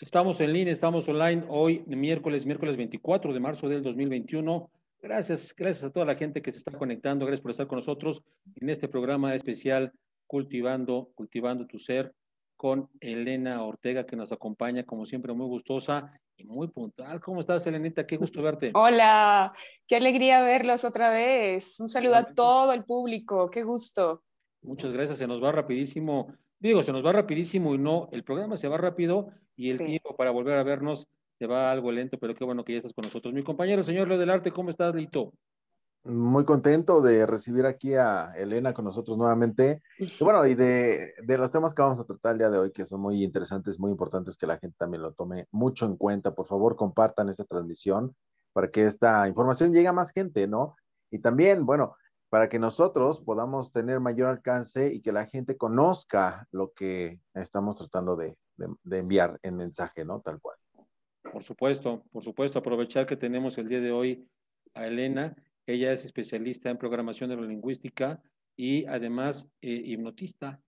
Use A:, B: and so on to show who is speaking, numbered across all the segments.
A: Estamos en línea, estamos online hoy, miércoles, miércoles 24 de marzo del 2021. Gracias, gracias a toda la gente que se está conectando, gracias por estar con nosotros en este programa especial Cultivando, Cultivando tu Ser con Elena Ortega que nos acompaña como siempre muy gustosa y muy puntual. ¿Cómo estás, Elenita? Qué gusto verte.
B: Hola, qué alegría verlos otra vez. Un saludo a todo el público, qué gusto.
A: Muchas gracias, se nos va rapidísimo. Digo, se nos va rapidísimo y no, el programa se va rápido y el tiempo para volver a vernos se va algo lento, pero qué bueno que ya estás con nosotros. Mi compañero, señor Leo del Arte, ¿cómo estás, Lito?
C: Muy contento de recibir aquí a Elena con nosotros nuevamente. bueno, y de, de los temas que vamos a tratar el día de hoy, que son muy interesantes, muy importantes, que la gente también lo tome mucho en cuenta. Por favor, compartan esta transmisión para que esta información llegue a más gente, ¿no? Y también, bueno, para que nosotros podamos tener mayor alcance y que la gente conozca lo que estamos tratando de, de, enviar el mensaje, ¿no? Tal cual.
A: Por supuesto, por supuesto, aprovechar que tenemos el día de hoy a Elena. Ella es especialista en programación neurolingüística y además eh, hipnotista.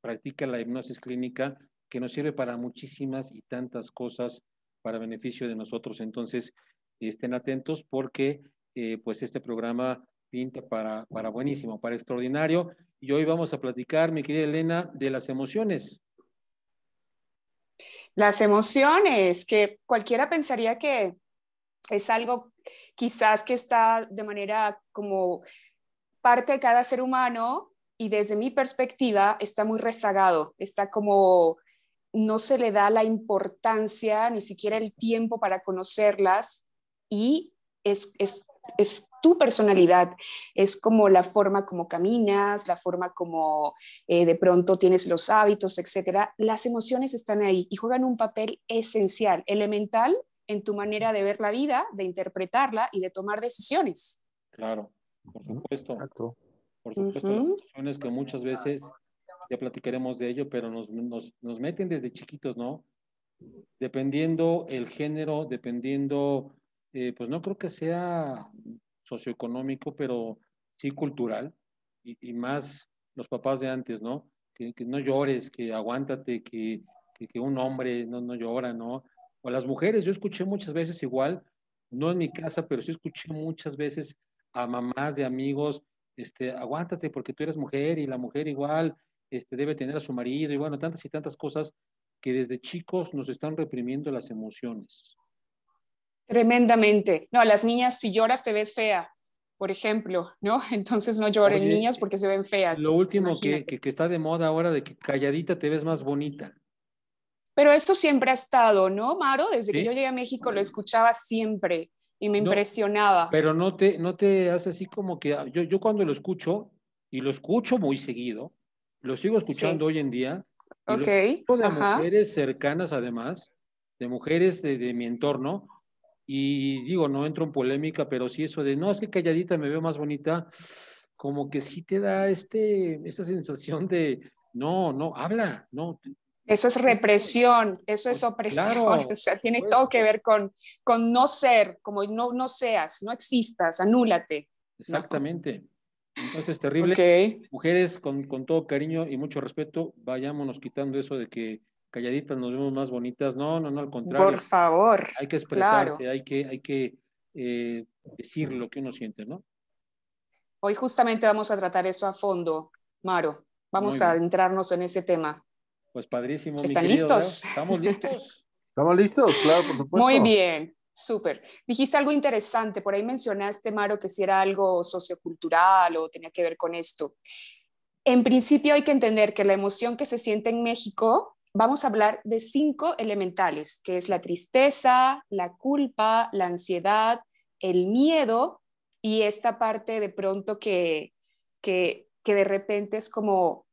A: Practica la hipnosis clínica que nos sirve para muchísimas y tantas cosas para beneficio de nosotros. Entonces, estén atentos porque eh, pues este programa pinta para, para buenísimo, para extraordinario. Y hoy vamos a platicar, mi querida Elena, de las emociones.
B: Las emociones, que cualquiera pensaría que es algo quizás que está de manera como parte de cada ser humano y desde mi perspectiva está muy rezagado, está como no se le da la importancia, ni siquiera el tiempo para conocerlas y es, es, tu personalidad, es como la forma como caminas, la forma como eh, de pronto tienes los hábitos, etcétera. Las emociones están ahí y juegan un papel esencial, elemental en tu manera de ver la vida, de interpretarla y de tomar decisiones.
A: Claro, por supuesto. Exacto. Por supuesto, las emociones que muchas veces ya platicaremos de ello, pero nos, meten desde chiquitos, ¿no? Dependiendo el género, dependiendo eh, pues no creo que sea socioeconómico, pero sí cultural, y, más los papás de antes, ¿no? Que, no llores, que aguántate, que, que, que, un hombre no, no llora, ¿no? O las mujeres, yo escuché muchas veces igual, no en mi casa, pero sí escuché muchas veces a mamás de amigos, este, aguántate porque tú eres mujer y la mujer igual este, debe tener a su marido y bueno, tantas y tantas cosas que desde chicos nos están reprimiendo las emociones.
B: Tremendamente. No, las niñas, si lloras te ves fea, por ejemplo, ¿no? Entonces no lloren niños, niñas eh, porque se ven feas.
A: Lo último que, que, está de moda ahora de que calladita te ves más bonita.
B: Pero esto siempre ha estado, ¿no, Maro? Desde que yo llegué a México lo escuchaba siempre y me impresionaba.
A: Pero no te, no te hace así como que ah, yo, yo cuando lo escucho, y lo escucho muy seguido, lo sigo escuchando hoy en día.
B: ok. de mujeres
A: cercanas además, de mujeres de, de mi entorno, y digo, no entro en polémica, pero sí eso de, no, es que calladita me veo más bonita, como que sí te da este, esta sensación de, no, no, habla, no.
B: Eso es pues, represión, eso es pues, opresión, o sea, tiene todo que ver con, con no ser, como no, no seas, no existas, anúlate.
A: Exactamente. Entonces, terrible. Mujeres, con, con, todo cariño y mucho respeto, vayámonos quitando eso de que calladitas nos vemos más bonitas. No, no, no, al contrario. Por favor. Hay que expresarse, hay que, hay que eh, decir lo que uno siente, ¿no?
B: Hoy justamente vamos a tratar eso a fondo, Maro. Vamos a adentrarnos en ese tema.
A: Pues padrísimo. ¿Están listos? ¿Estamos
B: listos?
A: Estamos listos, claro, por supuesto. Muy
B: bien, súper. Dijiste algo interesante, por ahí mencionaste, Maro, que si era algo sociocultural o tenía que ver con esto. En principio hay que entender que la emoción que se siente en México vamos a hablar de cinco elementales, que es la tristeza, la culpa, la ansiedad, el miedo y esta parte de pronto que, que, que de repente es como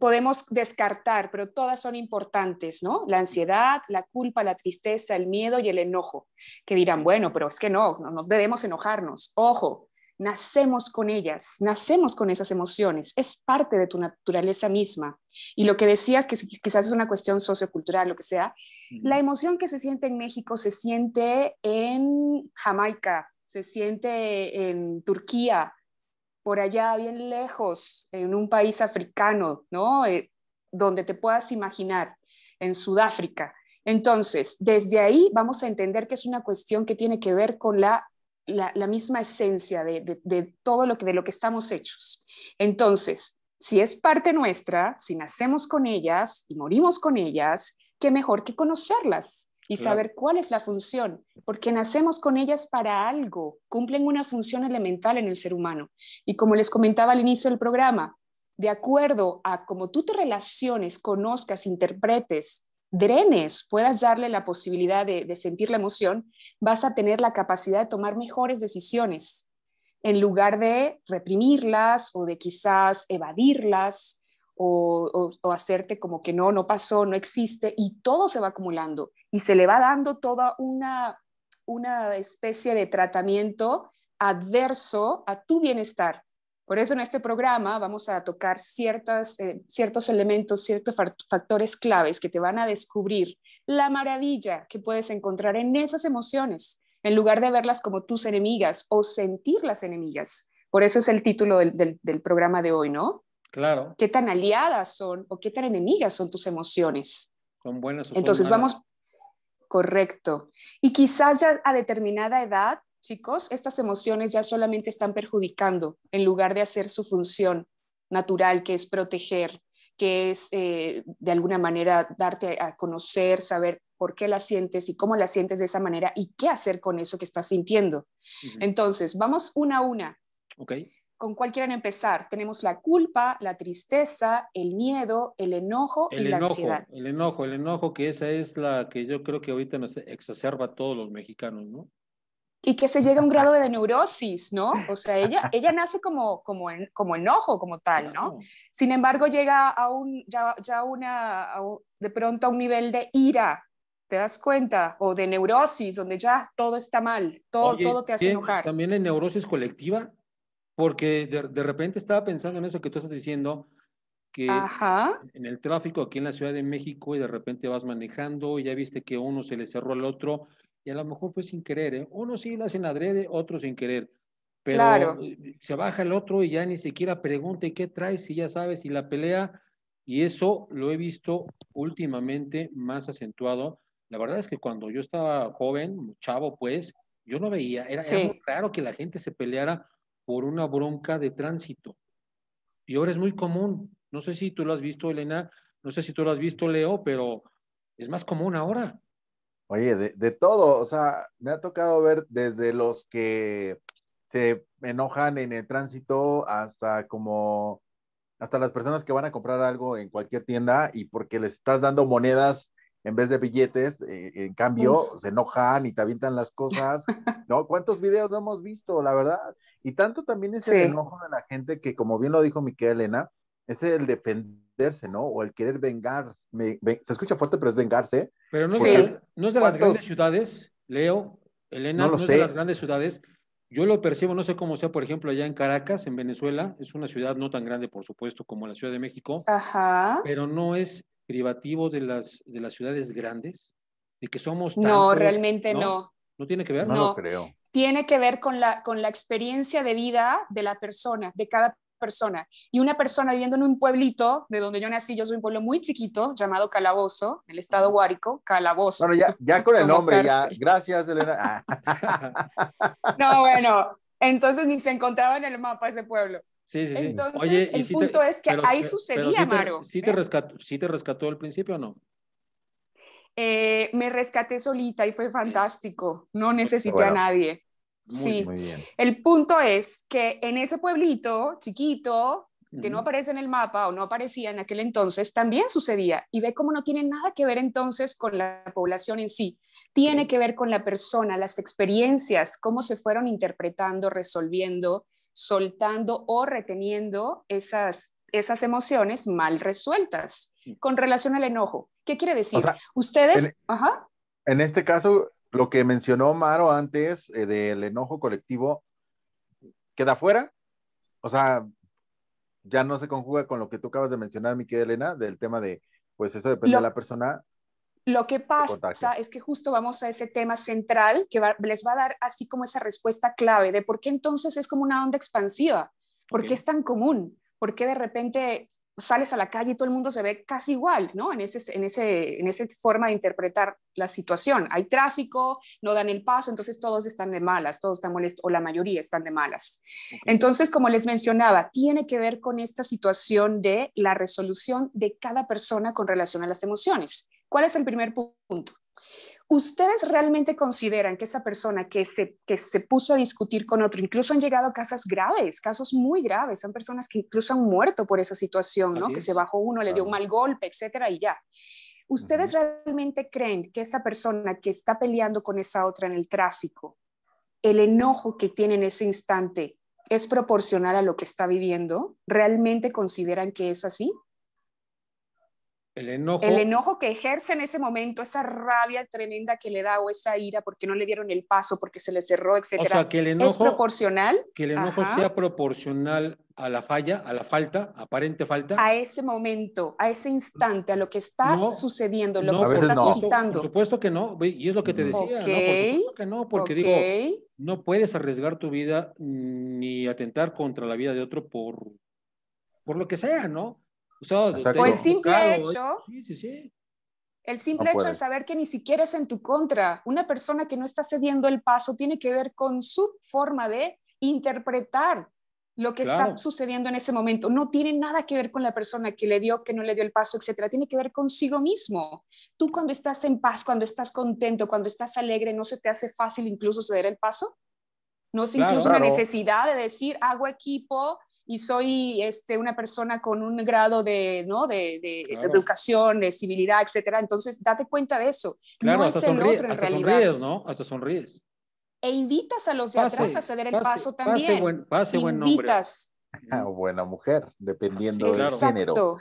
B: podemos descartar, pero todas son importantes, ¿no? La ansiedad, la culpa, la tristeza, el miedo y el enojo, que dirán, bueno, pero es que no, no, no debemos enojarnos. Ojo, nacemos con ellas, nacemos con esas emociones, es parte de tu naturaleza misma. Y lo que decías, que quizás es una cuestión sociocultural, lo que sea, la emoción que se siente en México se siente en Jamaica, se siente en Turquía, por allá bien lejos, en un país africano, ¿no? Eh, donde te puedas imaginar, en Sudáfrica. Entonces, desde ahí vamos a entender que es una cuestión que tiene que ver con la la, misma esencia de, todo lo que, de lo que estamos hechos. Entonces, si es parte nuestra, si nacemos con ellas y morimos con ellas, qué mejor que conocerlas y saber cuál es la función, porque nacemos con ellas para algo, cumplen una función elemental en el ser humano. Y como les comentaba al inicio del programa, de acuerdo a cómo tú te relaciones, conozcas, interpretes drenes, puedas darle la posibilidad de, sentir la emoción, vas a tener la capacidad de tomar mejores decisiones en lugar de reprimirlas o de quizás evadirlas o, o, hacerte como que no, no pasó, no existe, y todo se va acumulando y se le va dando toda una, una especie de tratamiento adverso a tu bienestar. Por eso en este programa vamos a tocar ciertas, eh, ciertos elementos, ciertos factores claves que te van a descubrir la maravilla que puedes encontrar en esas emociones, en lugar de verlas como tus enemigas o sentirlas enemigas. Por eso es el título del, programa de hoy, ¿no? Claro. ¿Qué tan aliadas son o qué tan enemigas son tus emociones? Son buenas o Entonces vamos, correcto. Y quizás ya a determinada edad chicos, estas emociones ya solamente están perjudicando en lugar de hacer su función natural, que es proteger, que es eh, de alguna manera darte a, conocer, saber por qué la sientes y cómo la sientes de esa manera y qué hacer con eso que estás sintiendo. Entonces, vamos una a una. Ok. ¿Con cualquiera empezar? Tenemos la culpa, la tristeza, el miedo, el enojo y la ansiedad.
A: El enojo, el enojo, que esa es la que yo creo que ahorita nos exacerba a todos los mexicanos, ¿no?
B: y que se llega a un grado de neurosis, ¿no? O sea, ella, ella nace como, como, en, como enojo, como tal, ¿no? Sin embargo, llega a un, ya, ya una, de pronto a un nivel de ira, ¿te das cuenta? O de neurosis, donde ya todo está mal, todo, todo te hace enojar.
A: También en neurosis colectiva, porque de, de, repente estaba pensando en eso que tú estás diciendo, que en el tráfico aquí en la Ciudad de México y de repente vas manejando y ya viste que uno se le cerró al otro y a lo mejor fue sin querer. ¿eh? Uno sí la en adrede, otro sin querer. Pero se baja el otro y ya ni siquiera pregunta, qué traes? Si ya sabes, si la pelea. Y eso lo he visto últimamente más acentuado. La verdad es que cuando yo estaba joven, chavo, pues, yo no veía, era, muy raro que la gente se peleara por una bronca de tránsito. Y ahora es muy común. No sé si tú lo has visto, Elena, no sé si tú lo has visto, Leo, pero es más común ahora.
C: Oye, de, todo, o sea, me ha tocado ver desde los que se enojan en el tránsito hasta como, hasta las personas que van a comprar algo en cualquier tienda y porque les estás dando monedas en vez de billetes, eh, en cambio, se enojan y te avientan las cosas, ¿no? ¿Cuántos videos no hemos visto, la verdad? Y tanto también ese enojo de la gente que, como bien lo dijo Miquel Elena, es el defenderse, ¿no? O el querer vengarse. se escucha fuerte, pero es vengarse.
A: Pero no, es, de las grandes ciudades, Leo, Elena, no, es de las grandes ciudades. Yo lo percibo, no sé cómo sea, por ejemplo, allá en Caracas, en Venezuela, es una ciudad no tan grande, por supuesto, como la Ciudad de México, Ajá. pero no es privativo de las, de las ciudades grandes, de que somos... no, realmente ¿no? no. tiene que ver? No, lo creo.
B: Tiene que ver con la, con la experiencia de vida de la persona, de cada persona. Y una persona viviendo en un pueblito de donde yo nací, yo soy un pueblo muy chiquito llamado Calabozo, el estado Guárico, Calabozo. Bueno,
C: ya, con el nombre, ya. Gracias, Elena. Ah.
B: no, bueno, entonces ni se encontraba en el mapa ese pueblo. Sí, sí, sí. Entonces, el punto es que ahí sucedía, te, Maro. ¿eh? Sí te,
A: rescató, al principio o no?
B: Eh, me rescaté solita y fue fantástico. No necesité a nadie sí. El punto es que en ese pueblito chiquito, que no aparece en el mapa o no aparecía en aquel entonces, también sucedía. Y ve cómo no tiene nada que ver entonces con la población en sí. Tiene que ver con la persona, las experiencias, cómo se fueron interpretando, resolviendo, soltando o reteniendo esas, esas emociones mal resueltas mm. con relación al enojo. ¿Qué quiere decir? Ustedes... ajá.
C: en este caso, lo que mencionó Maro antes eh, del enojo colectivo queda fuera. O sea, ya no se conjuga con lo que tú acabas de mencionar, mi Elena, del tema de, pues eso depende de la persona.
B: Lo que pasa es que justo vamos a ese tema central que les va a dar así como esa respuesta clave de por qué entonces es como una onda expansiva, por qué es tan común, por qué de repente sales a la calle y todo el mundo se ve casi igual, ¿no? En, ese, en, en esa forma de interpretar la situación. Hay tráfico, no dan el paso, entonces todos están de malas, todos están molestos, o la mayoría están de malas. Entonces, como les mencionaba, tiene que ver con esta situación de la resolución de cada persona con relación a las emociones. ¿Cuál es el primer punto? ¿Ustedes realmente consideran que esa persona que se, puso a discutir con otro, incluso han llegado a casos graves, casos muy graves, son personas que incluso han muerto por esa situación, ¿no? Que se bajó uno, le dio un mal golpe, etcétera, y ya. ¿Ustedes realmente creen que esa persona que está peleando con esa otra en el tráfico, el enojo que tiene en ese instante es proporcional a lo que está viviendo? ¿Realmente consideran que es así?
A: El enojo.
B: que ejerce en ese momento, esa rabia tremenda que le da o esa ira porque no le dieron el paso, porque se le cerró, etc. que el ¿Es proporcional? Que el enojo sea
A: proporcional a la falla, a la falta, aparente falta. A
B: ese momento, a ese instante, a lo que está sucediendo, lo que se está suscitando. Por
A: supuesto que no, y es lo que te decía, ¿no? Por supuesto
B: que no, porque digo,
A: no puedes arriesgar tu vida mm, ni atentar contra la vida de otro por, por lo que sea, ¿no? o el simple hecho,
B: el simple hecho de saber que ni siquiera es en tu contra. Una persona que no está cediendo el paso tiene que ver con su forma de interpretar lo que está sucediendo en ese momento. No tiene nada que ver con la persona que le dio, que no le dio el paso, etcétera. Tiene que ver consigo mismo. Tú cuando estás en paz, cuando estás contento, cuando estás alegre, ¿no se te hace fácil incluso ceder el paso? ¿No es incluso una necesidad de decir, hago equipo, y soy este, una persona con un grado de, ¿no? de, educación, de civilidad, etcétera. Entonces, date cuenta de eso. Claro, no hasta es el otro en Sonríes,
A: ¿no? Hasta sonríes.
B: E invitas a los de atrás a ceder el paso también. Pase buen,
A: buena mujer,
C: dependiendo del género.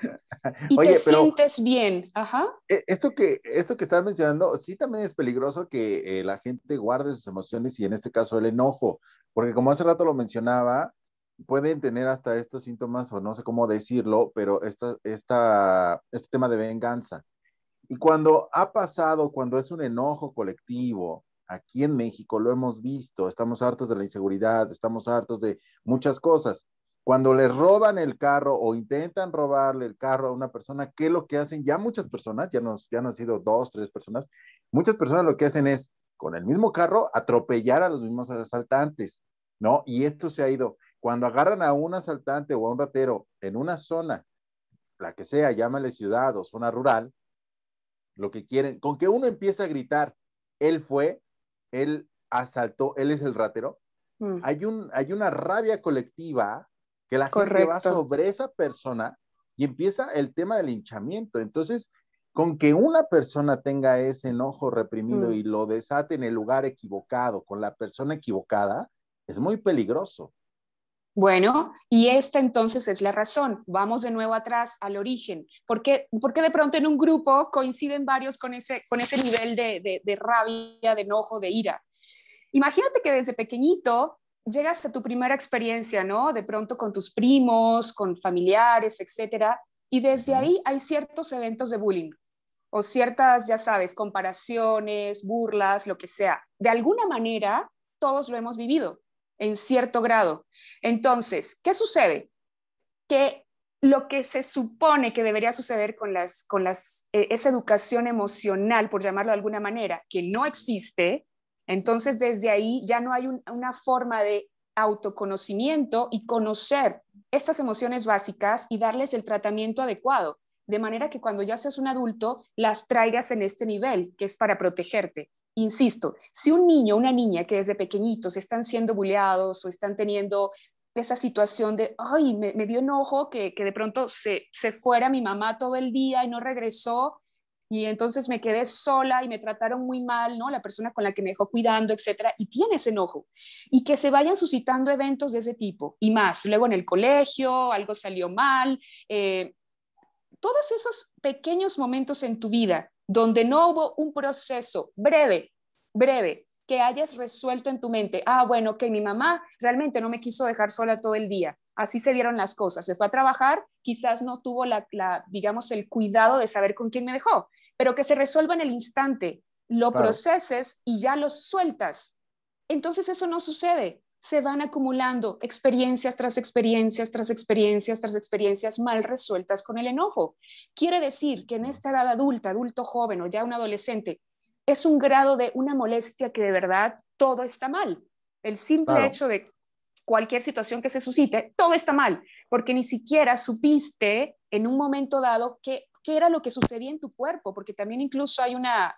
C: Y te sientes
B: bien, ajá. E, esto que,
C: esto que estás mencionando, sí también es peligroso que eh, la gente guarde sus emociones y en este caso el enojo, porque como hace rato lo mencionaba, pueden tener hasta estos síntomas, o no sé cómo decirlo, pero esta, este tema de venganza. Y cuando ha pasado, cuando es un enojo colectivo, aquí en México lo hemos visto, estamos hartos de la inseguridad, estamos hartos de muchas cosas. Cuando les roban el carro o intentan robarle el carro a una persona, ¿qué es lo que hacen? Ya muchas personas, ya, nos, ya no han sido dos, tres personas, muchas personas lo que hacen es, con el mismo carro, atropellar a los mismos asaltantes, ¿no? Y esto se ha ido. Cuando agarran a un asaltante o a un ratero en una zona, la que sea, llámale ciudad o zona rural, lo que quieren, con que uno empieza a gritar, él fue, él asaltó, él es el ratero, mm. hay, un, hay una rabia colectiva que la gente va sobre esa persona y empieza el tema del hinchamiento. Entonces, con que una persona tenga ese enojo reprimido mm. y lo desate en el lugar equivocado, con la persona equivocada, es muy peligroso.
B: Bueno, y esta entonces es la razón. Vamos de nuevo atrás al origen. ¿Por qué, porque de pronto en un grupo coinciden varios con ese, con ese nivel de, de, rabia, de enojo, de ira? Imagínate que desde pequeñito llegas a tu primera experiencia, ¿no? De pronto con tus primos, con familiares, etcétera. Y desde ahí hay ciertos eventos de bullying o ciertas, ya sabes, comparaciones, burlas, lo que sea. De alguna manera, todos lo hemos vivido en cierto grado. Entonces, ¿qué sucede? Que lo que se supone que debería suceder con, las, con las, eh, esa educación emocional, por llamarlo de alguna manera, que no existe, entonces desde ahí ya no hay una forma de autoconocimiento y conocer estas emociones básicas y darles el tratamiento adecuado, de manera que cuando ya seas un adulto las traigas en este nivel, que es para protegerte. Insisto, si un niño una niña que desde pequeñitos están siendo buleados o están teniendo esa situación de, ay, me, dio enojo que, que de pronto se, fuera mi mamá todo el día y no regresó, y entonces me quedé sola y me trataron muy mal, ¿no? La persona con la que me dejó cuidando, etcétera, y tiene ese enojo. Y que se vayan suscitando eventos de ese tipo y más. Luego en el colegio, algo salió mal. Eh, todos esos pequeños momentos en tu vida donde no hubo un proceso breve, breve, que hayas resuelto en tu mente, ah, bueno, que mi mamá realmente no me quiso dejar sola todo el día, así se dieron las cosas, se fue a trabajar, quizás no tuvo la, digamos, el cuidado de saber con quién me dejó, pero que se resuelva en el instante, lo proceses y ya lo sueltas. Entonces eso no sucede se van acumulando experiencias tras experiencias, tras experiencias, tras experiencias mal resueltas con el enojo. Quiere decir que en esta edad adulta, adulto joven o ya un adolescente, es un grado de una molestia que de verdad todo está mal. El simple hecho de cualquier situación que se suscite, todo está mal, porque ni siquiera supiste en un momento dado qué, qué era lo que sucedía en tu cuerpo, porque también incluso hay una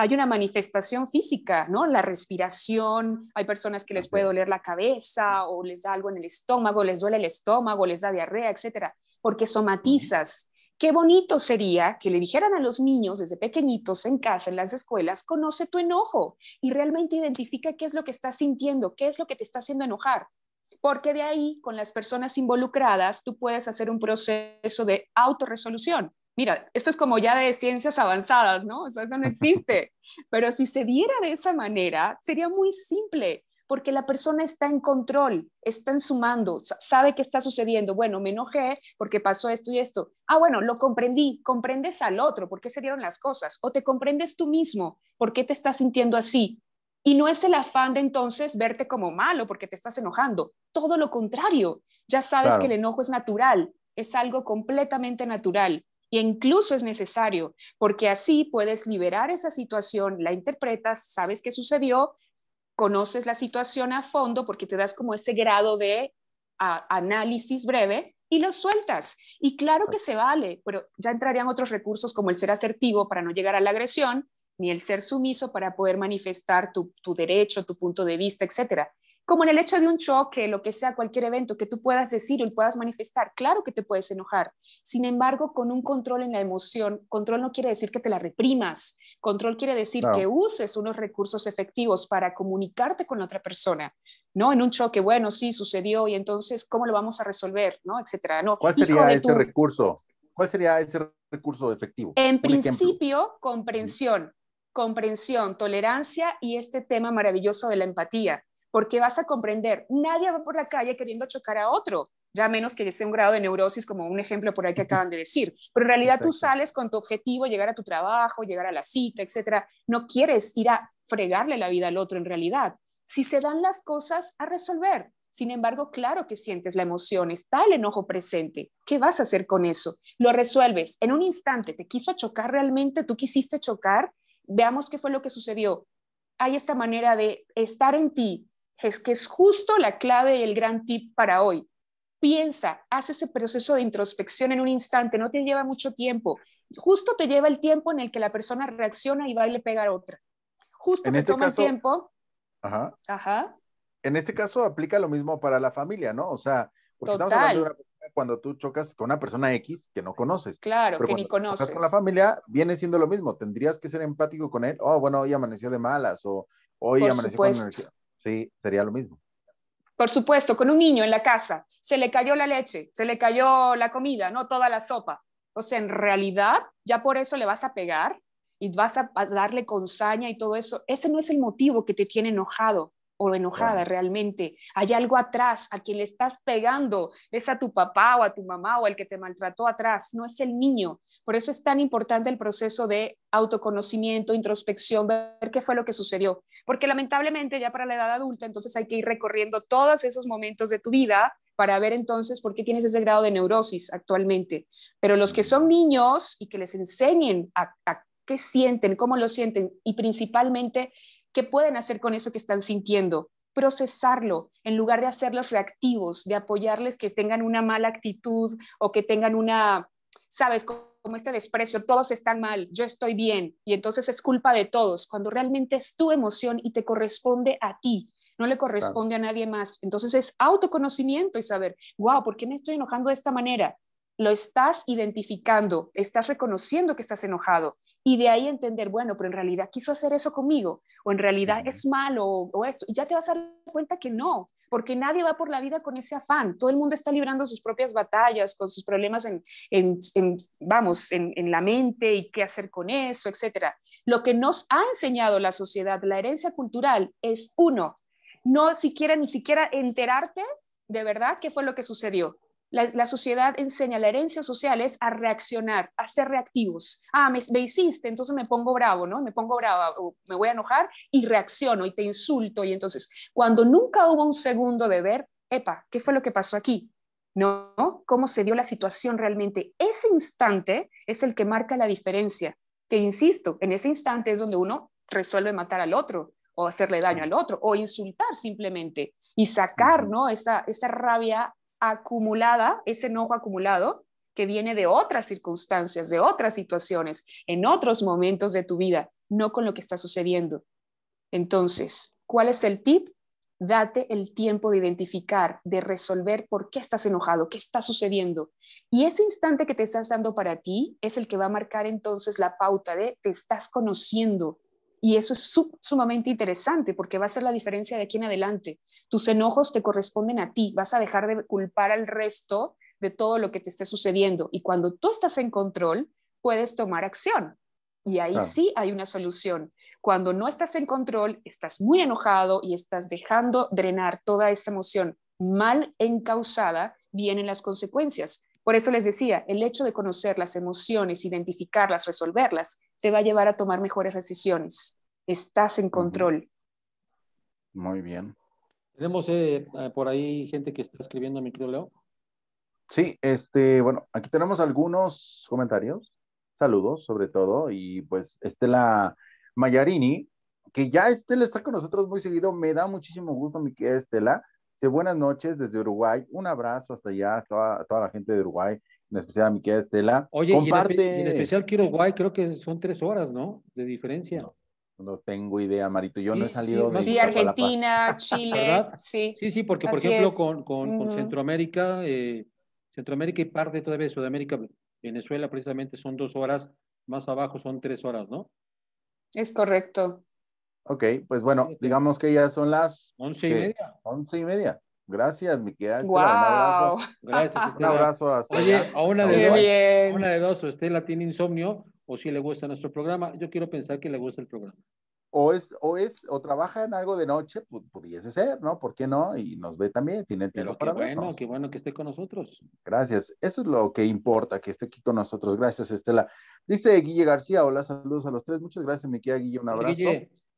B: hay una manifestación física, ¿no? La respiración, hay personas que les puede doler la cabeza o les da algo en el estómago, les duele el estómago, les da diarrea, etcétera, porque somatizas. Qué bonito sería que le dijeran a los niños desde pequeñitos en casa, en las escuelas, conoce tu enojo y realmente identifica qué es lo que estás sintiendo, qué es lo que te está haciendo enojar. Porque de ahí, con las personas involucradas, tú puedes hacer un proceso de autorresolución mira, esto es como ya de ciencias avanzadas, ¿no? eso no existe. Pero si se diera de esa manera, sería muy simple, porque la persona está en control, está en su mando, sabe qué está sucediendo. Bueno, me enojé porque pasó esto y esto. Ah, bueno, lo comprendí, comprendes al otro, por qué se dieron las cosas, o te comprendes tú mismo, por qué te estás sintiendo así. Y no es el afán de entonces verte como malo porque te estás enojando, todo lo contrario. Ya sabes que el enojo es natural, es algo completamente natural y e incluso es necesario, porque así puedes liberar esa situación, la interpretas, sabes qué sucedió, conoces la situación a fondo porque te das como ese grado de ah, análisis breve y lo sueltas. Y claro que se vale, pero ya entrarían otros recursos como el ser asertivo para no llegar a la agresión, ni el ser sumiso para poder manifestar tu, tu derecho, tu punto de vista, etcétera como en el hecho de un choque, lo que sea, cualquier evento que tú puedas decir o puedas manifestar, claro que te puedes enojar. Sin embargo, con un control en la emoción, control no quiere decir que te la reprimas, control quiere decir que uses unos recursos efectivos para comunicarte con la otra persona. No en un choque, bueno, sí sucedió y entonces cómo lo vamos a resolver, ¿no? etcétera. ¿Cuál sería ese
C: recurso? ¿Cuál sería ese recurso efectivo? En principio,
B: comprensión, comprensión, tolerancia y este tema maravilloso de la empatía porque vas a comprender, nadie va por la calle queriendo chocar a otro, ya menos que sea un grado de neurosis, como un ejemplo por ahí que acaban de decir. Pero en realidad tú sales con tu objetivo, llegar a tu trabajo, llegar a la cita, etcétera. No quieres ir a fregarle la vida al otro en realidad. Si se dan las cosas, a resolver. Sin embargo, claro que sientes la emoción, está el enojo presente. ¿Qué vas a hacer con eso? Lo resuelves en un instante. ¿Te quiso chocar realmente? ¿Tú quisiste chocar? Veamos qué fue lo que sucedió. Hay esta manera de estar en ti, es que es justo la clave y el gran tip para hoy. Piensa, haz ese proceso de introspección en un instante, no te lleva mucho tiempo. Justo te lleva el tiempo en el que la persona reacciona y va a le pegar otra. Justo te este toma el tiempo. Ajá. Ajá.
C: En este caso aplica lo mismo para la familia, ¿no? O sea, porque cuando tú chocas con una persona X que no conoces. Claro, que ni conoces. con la familia viene siendo lo mismo. Tendrías que ser empático con él. Oh, bueno, hoy amaneció de malas o hoy amaneció con sería lo
B: mismo. Por supuesto, con un niño en la casa, se le cayó la leche, se le cayó la comida, no toda la sopa. O sea, en realidad, ya por eso le vas a pegar y vas a darle con saña y todo eso. Ese no es el motivo que te tiene enojado o enojada realmente. Hay algo atrás, a quien le estás pegando, es a tu papá o a tu mamá o al que te maltrató atrás, no es el niño. Por eso es tan importante el proceso de autoconocimiento, introspección, ver qué fue lo que sucedió porque lamentablemente ya para la edad adulta, entonces hay que ir recorriendo todos esos momentos de tu vida para ver entonces por qué tienes ese grado de neurosis actualmente. Pero los que son niños y que les enseñen a, qué sienten, cómo lo sienten y principalmente qué pueden hacer con eso que están sintiendo, procesarlo en lugar de hacerlos reactivos, de apoyarles que tengan una mala actitud o que tengan una, sabes, como este desprecio, todos están mal, yo estoy bien, y entonces es culpa de todos, cuando realmente es tu emoción y te corresponde a ti, no le corresponde a nadie más. Entonces es autoconocimiento y saber, wow, ¿por qué me estoy enojando de esta manera? Lo estás identificando, estás reconociendo que estás enojado y de ahí entender, bueno, pero en realidad quiso hacer eso conmigo o en realidad es malo o, o, esto. Y ya te vas a dar cuenta que no, porque nadie va por la vida con ese afán. Todo el mundo está librando sus propias batallas, con sus problemas en, vamos, en, en, la mente y qué hacer con eso, etc. Lo que nos ha enseñado la sociedad, la herencia cultural, es uno, no siquiera ni siquiera enterarte de verdad qué fue lo que sucedió. La, sociedad enseña, la herencia social es a reaccionar, a ser reactivos. Ah, me, me, hiciste, entonces me pongo bravo, ¿no? Me pongo bravo me voy a enojar y reacciono y te insulto. Y entonces, cuando nunca hubo un segundo de ver, epa, ¿qué fue lo que pasó aquí? ¿No? ¿Cómo se dio la situación realmente? Ese instante es el que marca la diferencia. Que insisto, en ese instante es donde uno resuelve matar al otro o hacerle daño al otro o insultar simplemente y sacar, ¿no? Esa, esa rabia acumulada, ese enojo acumulado, que viene de otras circunstancias, de otras situaciones, en otros momentos de tu vida, no con lo que está sucediendo. Entonces, ¿cuál es el tip? Date el tiempo de identificar, de resolver por qué estás enojado, qué está sucediendo. Y ese instante que te estás dando para ti es el que va a marcar entonces la pauta de te estás conociendo. Y eso es sumamente interesante porque va a ser la diferencia de aquí en adelante tus enojos te corresponden a ti, vas a dejar de culpar al resto de todo lo que te esté sucediendo. Y cuando tú estás en control, puedes tomar acción. Y ahí sí hay una solución. Cuando no estás en control, estás muy enojado y estás dejando drenar toda esa emoción mal encausada, vienen las consecuencias. Por eso les decía, el hecho de conocer las emociones, identificarlas, resolverlas, te va a llevar a tomar mejores decisiones. Estás en control.
C: Muy bien.
A: Tenemos eh, eh, por ahí gente que está escribiendo, mi querido Leo.
C: Sí, este, bueno, aquí tenemos algunos comentarios, saludos sobre todo, y pues Estela Mayarini, que ya Estela está con nosotros muy seguido, me da muchísimo gusto, mi querida Estela. Dice buenas noches desde Uruguay, un abrazo hasta allá, a toda, la gente de Uruguay, en especial a mi querida Estela. Oye, y en, especial
A: que Uruguay, creo que son tres horas, ¿no? De diferencia. No tengo idea, Marito. Yo no he salido de. Sí, Argentina,
B: Chile. Sí. Sí,
A: sí, porque por ejemplo, con, Centroamérica, eh, Centroamérica y parte todavía de Sudamérica, Venezuela precisamente son dos horas, más abajo son tres horas, ¿no?
B: Es correcto.
C: Ok, pues bueno, digamos que ya son las. Once y media. Once y media. Gracias, mi querida
B: Un abrazo. Gracias, Un abrazo
C: a Estela. Oye, una de, dos, a una
A: de dos, Estela tiene insomnio o si le gusta nuestro programa. Yo quiero pensar que le gusta el programa. O es, o es, o trabaja en algo de noche, pudiese ser, ¿no? ¿Por
C: qué no? Y nos ve también, tiene tiempo para qué bueno,
A: qué bueno que esté con nosotros.
C: Gracias, eso es lo que importa, que esté aquí con nosotros. Gracias, Estela. Dice Guille García, hola, saludos a los tres. Muchas gracias, mi querida Guille, un abrazo.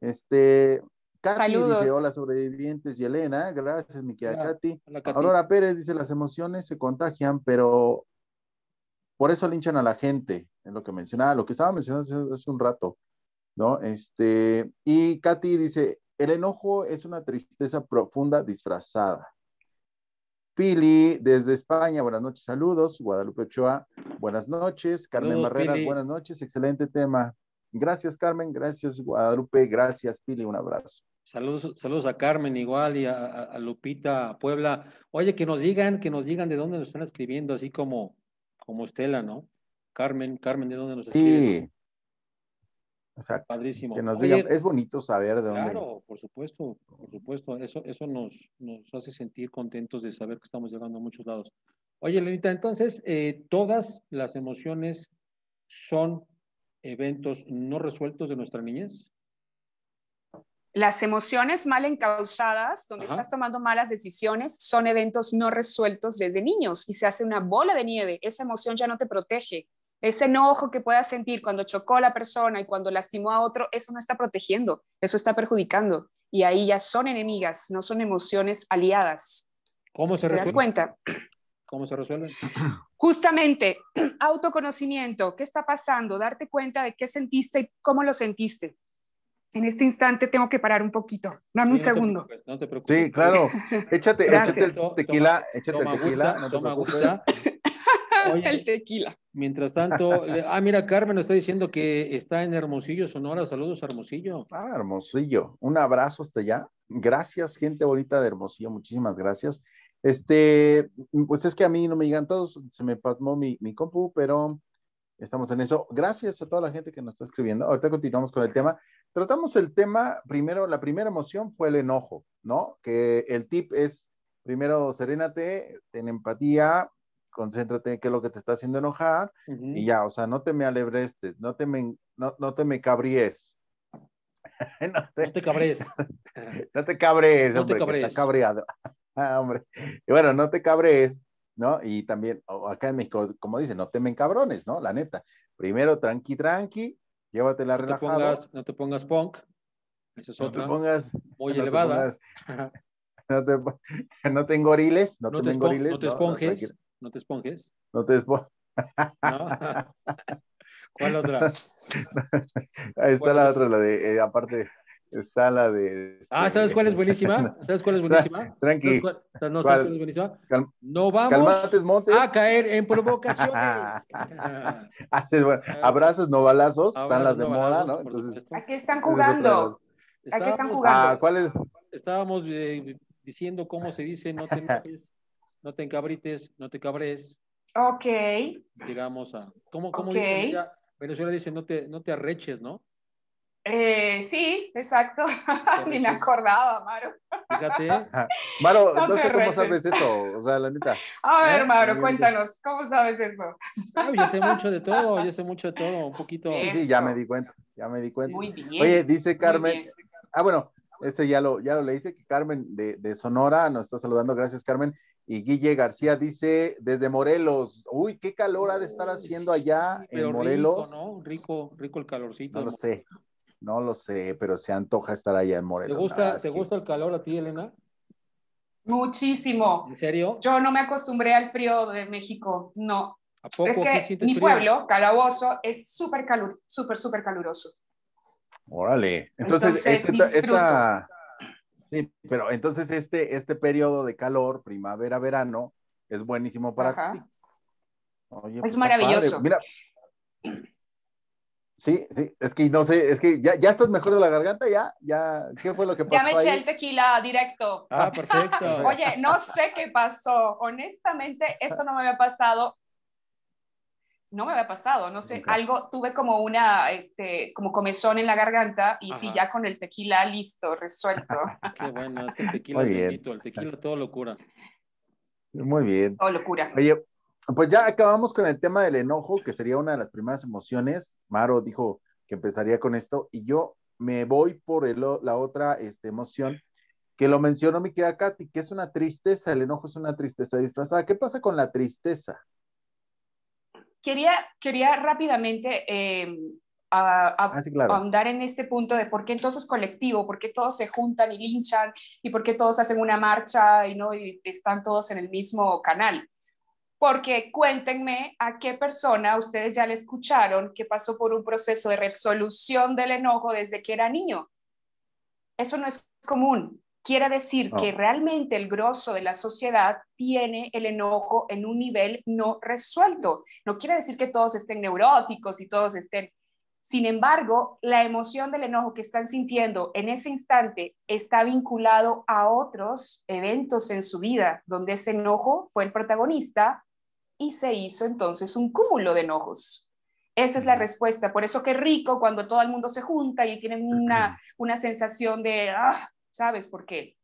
C: Este, Saludos. dice, hola sobrevivientes y Elena, gracias mi querida Hola, Katy. Aurora Pérez dice, las emociones se contagian, pero por eso linchan a la gente, en lo que mencionaba, lo que estaba mencionando hace, un rato, ¿no? Este, y Katy dice, el enojo es una tristeza profunda disfrazada. Pili, desde España, buenas noches, saludos. Guadalupe
A: Ochoa, buenas noches. Carmen Barreras, buenas
C: noches, excelente tema. Gracias, Carmen, gracias, Guadalupe, gracias, Pili, un abrazo.
A: Saludos, saludos a Carmen igual y a, Lupita, Puebla. Oye, que nos digan, que nos digan de dónde nos están escribiendo, así como como Estela, ¿no? Carmen, Carmen, ¿de dónde nos escribes? Sí.
C: Exacto. Padrísimo. Que nos digan, es bonito saber de dónde.
A: Claro, por supuesto, por supuesto. Eso, eso nos, nos hace sentir contentos de saber que estamos llegando a muchos lados. Oye, Lenita, entonces, eh, todas las emociones son eventos no resueltos de nuestra niñez.
B: Las emociones mal encausadas, donde estás tomando malas decisiones, son eventos no resueltos desde niños y se hace una bola de nieve. Esa emoción ya no te protege. Ese enojo que puedas sentir cuando chocó a la persona y cuando lastimó a otro, eso no está protegiendo, eso está perjudicando. Y ahí ya son enemigas, no son emociones aliadas.
A: ¿Cómo se ¿Te das cuenta? ¿Cómo se resuelven?
B: Justamente, autoconocimiento, ¿qué está pasando? Darte cuenta de qué sentiste y cómo lo sentiste en este instante tengo que parar un poquito. Dame un segundo.
A: no te preocupes. Sí, claro. Échate, échate el tequila. Échate el tequila. no toma
B: el tequila.
A: Mientras tanto, ah, mira, Carmen nos está diciendo que está en Hermosillo, Sonora. Saludos, Hermosillo. Ah, Hermosillo.
C: Un abrazo hasta allá. Gracias, gente bonita de Hermosillo. Muchísimas gracias. Este, pues es que a mí no me llegan todos. Se me pasmó mi, mi compu, pero Estamos en eso. Gracias a toda la gente que nos está escribiendo. Ahorita continuamos con el tema. Tratamos el tema primero, la primera emoción fue el enojo, ¿no? Que el tip es primero serénate, ten empatía, concéntrate en qué es lo que te está haciendo enojar y ya, o sea, no te me alebrestes, no te me, no, no te me cabríes.
A: no, te, cabrees.
C: no te cabres, hombre, te cabreado. ah, hombre. Y bueno, no te cabrees. ¿no? Y también acá en México, como dicen, no temen cabrones, ¿no? La neta. Primero tranqui, tranqui, llévatela no relajada.
A: no te pongas punk, esa es no otra. Te pongas, muy no elevada.
C: Te pongas, no, te, no te engoriles, no, tengo te, No te esponjes,
A: no, te esponjes.
C: No te esponjes.
A: ¿Cuál otra? Ahí está
C: la otra, la de, eh, aparte, está la de... Este, ah, ¿sabes cuál es buenísima? ¿Sabes cuál es buenísima?
A: Tranqui. no, es buenísima?
C: no vamos
A: Montes. a caer en provocaciones.
C: abrazos, no balazos, están las de moda, ¿no? Entonces,
B: ¿A qué están jugando? ¿A qué están jugando? Ah,
A: ¿cuál es? Estábamos eh, diciendo cómo se dice, no te no te encabrites, no te cabres. Ok. Llegamos a... ¿Cómo, cómo dice? Venezuela dice, no te, no te arreches, ¿no?
B: Eh, sí, exacto. Ni me acordaba, Amaro.
A: Fíjate.
C: Maro, no, sé cómo sabes eso. O sea, la neta. A ver, Maro, eh, cuéntanos,
B: ¿cómo sabes eso?
A: yo sé mucho de todo, yo sé mucho de todo, un poquito.
B: Sí, ya me
C: di cuenta, ya me di cuenta.
B: Oye, dice Carmen.
C: Ah, bueno, este ya lo, ya lo leíste, que Carmen de, Sonora nos está saludando. Gracias, Carmen. Y Guille García dice desde Morelos, uy, qué calor ha de
A: estar haciendo allá
C: en Morelos. Rico,
A: ¿no? rico, rico el calorcito. No lo sé
C: no lo sé, pero se antoja estar allá en Morelos. ¿Te gusta, ¿te gusta el calor a ti, Elena?
B: Muchísimo. ¿En serio? Yo no me acostumbré al frío de México, no. ¿A Es que mi pueblo, Calabozo, es súper super super súper caluroso.
C: Órale. Entonces, este, pero entonces este, este periodo de calor, primavera-verano, es buenísimo para ti. es pues, maravilloso. Mira, Sí, sí, es que no sé, es que ya, ya estás mejor de la garganta, ya, ya, ¿qué fue lo que pasó? Ya me eché el
B: tequila directo. Ah, perfecto. Oye, no sé qué pasó, honestamente, esto no me había pasado, no me había pasado, no sé, algo, tuve como una, este, como comezón en la garganta y sí, ya con el tequila listo, resuelto.
A: Qué bueno, es que el tequila es el tequila todo locura.
C: Muy bien. Todo locura. Oye, pues ya acabamos con el tema del enojo, que sería una de las primeras emociones. Maro dijo que empezaría con esto y yo me voy por la otra este, emoción que lo mencionó mi querida Katy, que es una tristeza, el enojo es una tristeza disfrazada. ¿Qué pasa con la tristeza?
B: Quería, quería rápidamente eh, ahondar en este punto de por qué entonces colectivo, por qué todos se juntan y linchan y por qué todos hacen una marcha y no y están todos en el mismo canal porque cuéntenme a qué persona ustedes ya le escucharon que pasó por un proceso de resolución del enojo desde que era niño. Eso no es común. Quiere decir que realmente el grosso de la sociedad tiene el enojo en un nivel no resuelto. No quiere decir que todos estén neuróticos y todos estén... Sin embargo, la emoción del enojo que están sintiendo en ese instante está vinculado a otros eventos en su vida, donde ese enojo fue el protagonista y se hizo entonces un cúmulo de enojos. Esa es la respuesta. Por eso qué rico cuando todo el mundo se junta y tienen una, una sensación de, ah, ¿sabes por qué?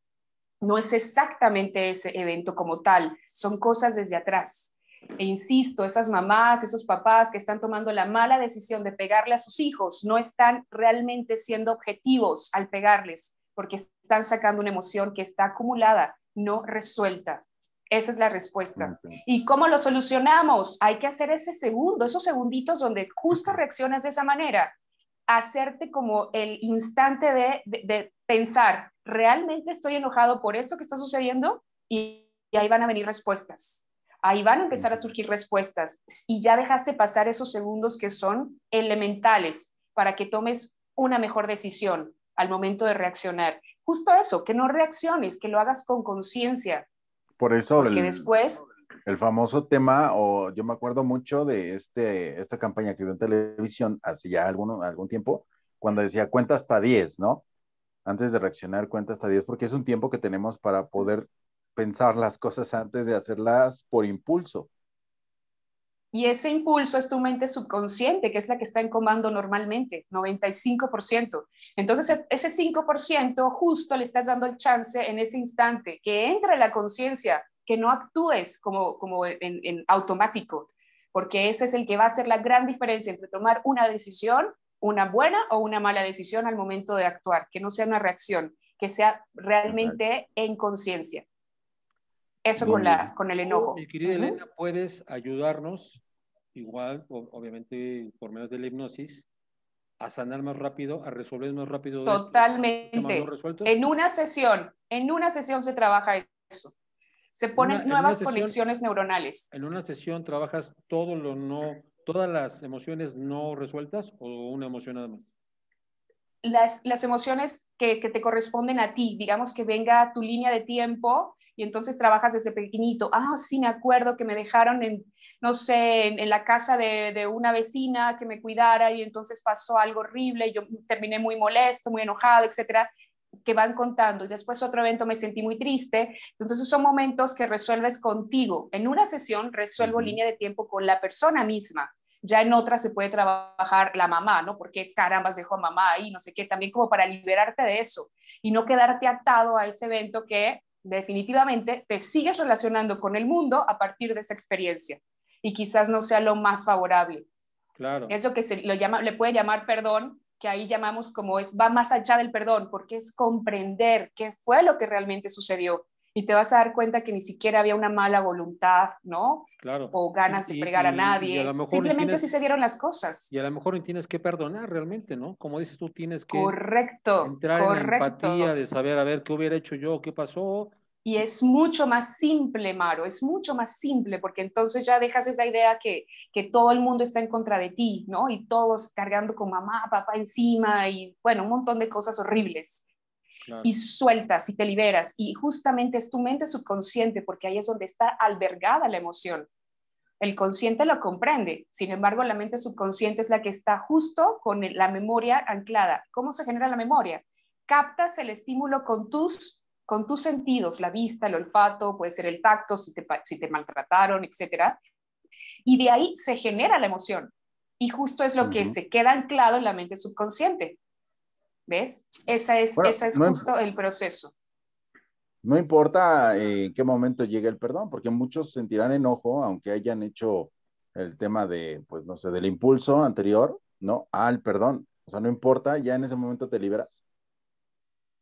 B: No es exactamente ese evento como tal, son cosas desde atrás. E insisto, esas mamás, esos papás que están tomando la mala decisión de pegarle a sus hijos, no están realmente siendo objetivos al pegarles, porque están sacando una emoción que está acumulada, no resuelta. Esa es la respuesta. ¿Y cómo lo solucionamos? Hay que hacer ese segundo, esos segunditos donde justo reaccionas de esa manera. Hacerte como el instante de, pensar, ¿realmente estoy enojado por esto que está sucediendo? y, ahí van a venir respuestas. Ahí van a empezar a surgir respuestas. Y ya dejaste pasar esos segundos que son elementales para que tomes una mejor decisión al momento de reaccionar. Justo eso, que no reacciones, que lo hagas con conciencia,
C: por eso. el, después. El famoso tema, o yo me acuerdo mucho de este, esta campaña que vio en televisión hace ya alguno, algún tiempo, cuando decía cuenta hasta 10, ¿no? Antes de reaccionar, cuenta hasta 10, porque es un tiempo que tenemos para poder pensar las cosas antes de hacerlas por impulso.
B: Y ese impulso es tu mente subconsciente, que es la que está en comando normalmente, 95%. Entonces, e-, ese 5% justo le estás dando el chance en ese instante, que entre la conciencia, que no actúes como, como en, automático, porque ese es el que va a hacer la gran diferencia entre tomar una decisión, una buena o una mala decisión al momento de actuar, que no sea una reacción, que sea realmente en conciencia.
A: Eso con, la, con el enojo. Oh, mi querida Elena, ¿puedes ayudarnos igual, obviamente, por medio de la hipnosis, a sanar más rápido, a resolver más rápido.
B: Totalmente. en una sesión, en una sesión se trabaja eso. Se ponen nuevas conexiones neuronales.
A: En una sesión trabajas todo lo no, todas las emociones no resueltas o una emoción además
B: Las, las emociones que, que te corresponden a ti, digamos que venga tu línea de tiempo y entonces trabajas ese pequeñito. Ah, sí, me acuerdo que me dejaron en, no sé, en, la casa de, una vecina que me cuidara y entonces pasó algo horrible, y yo terminé muy molesto, muy enojado, etcétera, que van contando. Y después otro evento me sentí muy triste. Entonces son momentos que resuelves contigo. En una sesión resuelvo línea de tiempo con la persona misma ya en otra se puede trabajar la mamá, ¿no? Porque caramba, dejó a mamá ahí, no sé qué, también como para liberarte de eso y no quedarte atado a ese evento que definitivamente te sigues relacionando con el mundo a partir de esa experiencia y quizás no sea lo más favorable. Claro. Eso que se lo llama, le puede llamar perdón, que ahí llamamos como es, va más allá del perdón, porque es comprender qué fue lo que realmente sucedió. Y te vas a dar cuenta que ni siquiera había una mala voluntad, ¿no? Claro. O ganas de pregar a nadie. Simplemente así se dieron las cosas.
A: Y a lo mejor tienes que perdonar realmente, ¿no? Como dices tú, tienes que
B: correcto, entrar en la empatía
A: de saber, a ver, qué hubiera hecho yo, qué pasó,
B: y es mucho más simple, Maro, es mucho más simple, porque entonces ya dejas esa idea que, todo el mundo está en contra de ti, ¿no? Y todos cargando con mamá, papá encima y, bueno, un montón de cosas horribles. Y sueltas y te liberas. Y justamente es tu mente subconsciente, porque ahí es donde está albergada la emoción. El consciente lo comprende, sin embargo, la mente subconsciente es la que está justo con la memoria anclada. ¿Cómo se genera la memoria? Captas el estímulo con tus con tus sentidos, la vista, el olfato, puede ser el tacto, si te, maltrataron, etc. Y de ahí se genera la emoción. Y justo es lo que se queda anclado en la mente subconsciente. ¿Ves? Esa es, esa es justo el proceso.
C: No importa eh, en qué momento llegue el perdón, porque muchos sentirán enojo, aunque hayan hecho el tema de, pues no sé, del impulso anterior, ¿no? Al perdón. O sea, no importa, ya en ese momento te liberas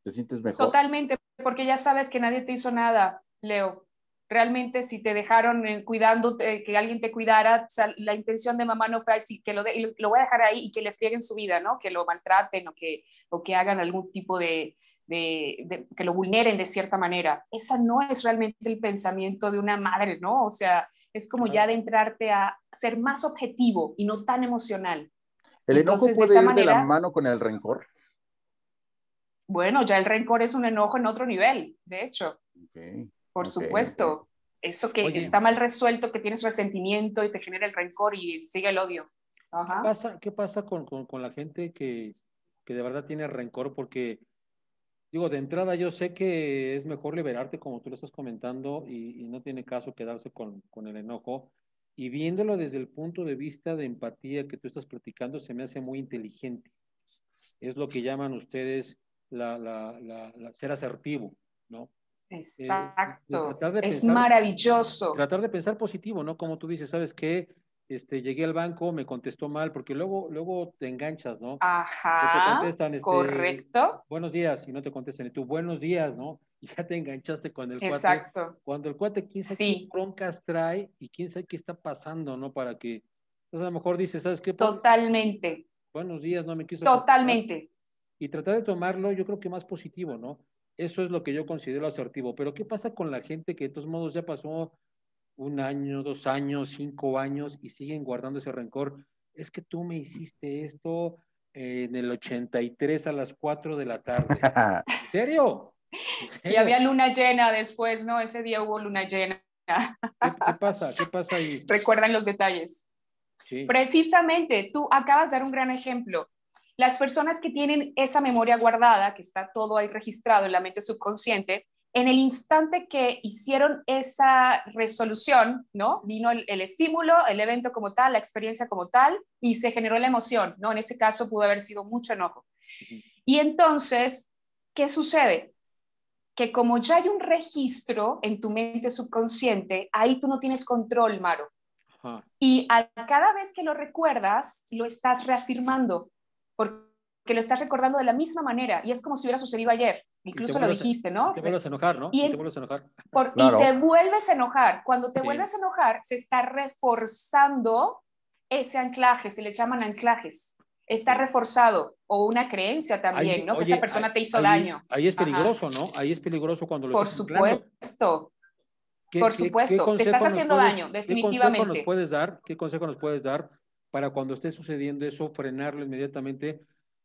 C: ¿Te sientes mejor?
B: Totalmente, porque ya sabes que nadie te hizo nada, Leo. Realmente si te dejaron eh, cuidando, que alguien te cuidara, la intención de mamá no fue así, que lo, de, lo voy a dejar ahí y que le frieguen su vida, ¿no? Que lo maltraten o que, o que hagan algún tipo de, de, que lo vulneren de cierta manera. Esa no es realmente el pensamiento de una madre, ¿no? O sea, es como ya ya adentrarte a ser más objetivo y no tan emocional. ¿El enojo puede ir de la
C: mano con el rencor?
B: Bueno, ya el rencor es un enojo en otro nivel, de hecho. Por supuesto. Eso que está mal resuelto, que tienes resentimiento y te genera el rencor y sigue el odio.
A: ¿Qué pasa, con, la gente que, de verdad tiene rencor? Porque, digo, de entrada yo sé que es mejor liberarte, como tú lo estás comentando, y, no tiene caso quedarse con, con el enojo. Y viéndolo desde el punto de vista de empatía que tú estás practicando se me hace muy inteligente. Es lo que llaman ustedes la, ser asertivo, ¿no? Exacto.
B: Eh, es maravilloso.
A: Tratar de pensar positivo, ¿no? Como tú dices, ¿sabes qué? Este, llegué al banco, me contestó mal, porque luego, luego te enganchas, ¿no?
B: Ajá. Este, correcto.
A: Buenos días, y no te contestan, y tú, buenos días, ¿no? Y ya te enganchaste con el Exacto. Cuando el cuate, quién sabe broncas trae y quién sabe qué está pasando, ¿no? Para que. Entonces pues, a lo mejor dices, ¿sabes qué? Pues,
B: Totalmente.
A: Buenos días, no me quiso. Totalmente y tratar de tomarlo, yo creo que más positivo, ¿no? Eso es lo que yo considero asertivo. Pero ¿qué pasa con la gente que de todos modos ya pasó un año, dos años, cinco años y siguen guardando ese rencor? Es que tú me hiciste esto en el 83 a las 4 de la tarde. ¿En serio? Y había
B: luna llena después, ¿no? Ese día hubo luna llena. ¿Qué,
A: qué pasa? ¿Qué pasa ahí?
B: Recuerdan los detalles. Sí. Precisamente, tú acabas de dar un gran ejemplo. Las personas que tienen esa memoria guardada, que está todo ahí registrado en la mente subconsciente, en el instante que hicieron esa resolución, ¿no? Vino el, estímulo, el evento como tal, la experiencia como tal, y se generó la emoción, ¿no? En este caso pudo haber sido mucho enojo. Y entonces, ¿qué sucede? Que como ya hay un registro en tu mente subconsciente, ahí tú no tienes control, Maro. Y a cada vez que lo recuerdas, lo estás reafirmando porque lo estás recordando de la misma manera y es como si hubiera sucedido ayer. Incluso lo dijiste, ¿no? Te vuelves
A: a enojar, ¿no? Y, te vuelves a enojar.
B: Y te vuelves a enojar. Cuando te vuelves a enojar, se está reforzando ese anclaje, se le llaman anclajes. Está reforzado o una creencia también, ¿no? que esa persona te hizo daño.
A: Ahí es peligroso, ¿no? Ahí es peligroso cuando lo Por
B: supuesto. Por supuesto, te estás haciendo daño, definitivamente. ¿Qué consejo nos
A: puedes dar? ¿Qué consejo nos puedes dar para cuando esté sucediendo eso, frenarlo inmediatamente,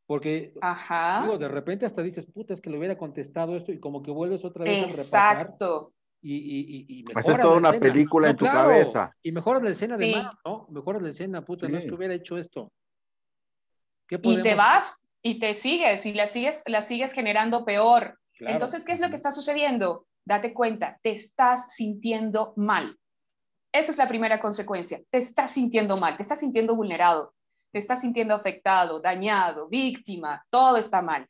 A: porque
B: Ajá. de
A: repente hasta dices, puta, es que le hubiera contestado esto y como que vuelves otra vez Exacto. a Y, y, Haces pues toda una película en tu cabeza. Y mejoras la escena ¿no? Mejoras la escena, puta, no es que hubiera hecho esto. Y te
B: vas y te sigues y la sigues, la sigues generando peor. Entonces, ¿qué es lo que está sucediendo? Date cuenta, te estás sintiendo mal. Esa es la primera consecuencia. Te estás sintiendo mal, te estás sintiendo vulnerado, te estás sintiendo afectado, dañado, víctima, todo está mal.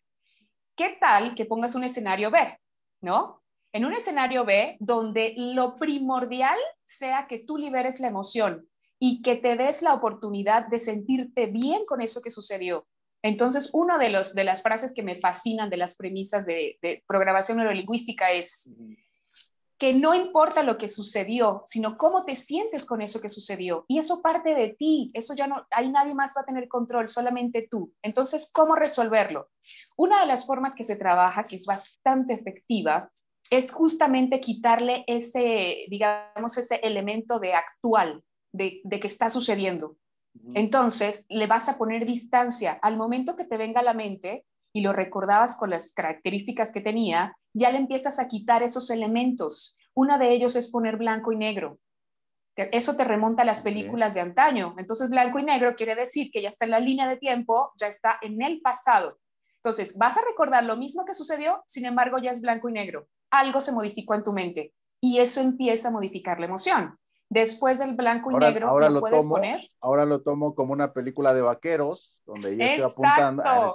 B: ¿Qué tal que pongas un escenario B, ¿no? En un escenario B donde lo primordial sea que tú liberes la emoción y que te des la oportunidad de sentirte bien con eso que sucedió. Entonces, una de, los, de las frases que me fascinan de las premisas de, de programación neurolingüística es, que no importa lo que sucedió, sino cómo te sientes con eso que sucedió. Y eso parte de ti, eso ya no, ahí nadie más va a tener control, solamente tú. Entonces, ¿cómo resolverlo? Una de las formas que se trabaja, que es bastante efectiva, es justamente quitarle ese, digamos, ese elemento de actual, de, de que está sucediendo. Entonces, le vas a poner distancia. Al momento que te venga a la mente, y lo recordabas con las características que tenía, ya le empiezas a quitar esos elementos. Uno de ellos es poner blanco y negro. Eso te remonta a las películas de antaño. Entonces, blanco y negro quiere decir que ya está en la línea de tiempo, ya está en el pasado. Entonces, vas a recordar lo mismo que sucedió, sin embargo, ya es blanco y negro. Algo se modificó en tu mente y eso empieza a modificar la emoción. Después del blanco y negro, ahora ¿lo, puedes tomo, poner?
C: Ahora lo tomo como una película de vaqueros, donde apuntando. Ah,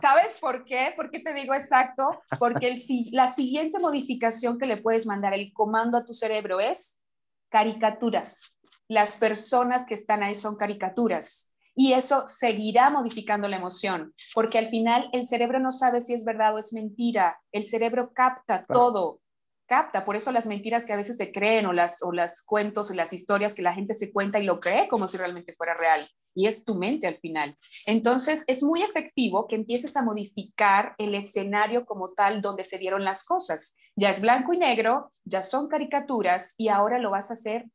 B: ¿Sabes por qué? ¿Por qué te digo exacto? Porque la siguiente modificación que le puedes mandar el comando a tu cerebro es caricaturas. Las personas que están ahí son caricaturas y eso seguirá modificando la emoción, porque al final el cerebro no sabe si es verdad o es mentira, el cerebro capta todo capta. Por eso las mentiras que a veces se creen o las, o las cuentos, las historias que la gente se cuenta y lo cree como si realmente fuera real. Y es tu mente al final. Entonces es muy efectivo que empieces a modificar el escenario como tal donde se dieron las cosas. Ya es blanco y negro, ya son caricaturas y ahora lo vas a hacer,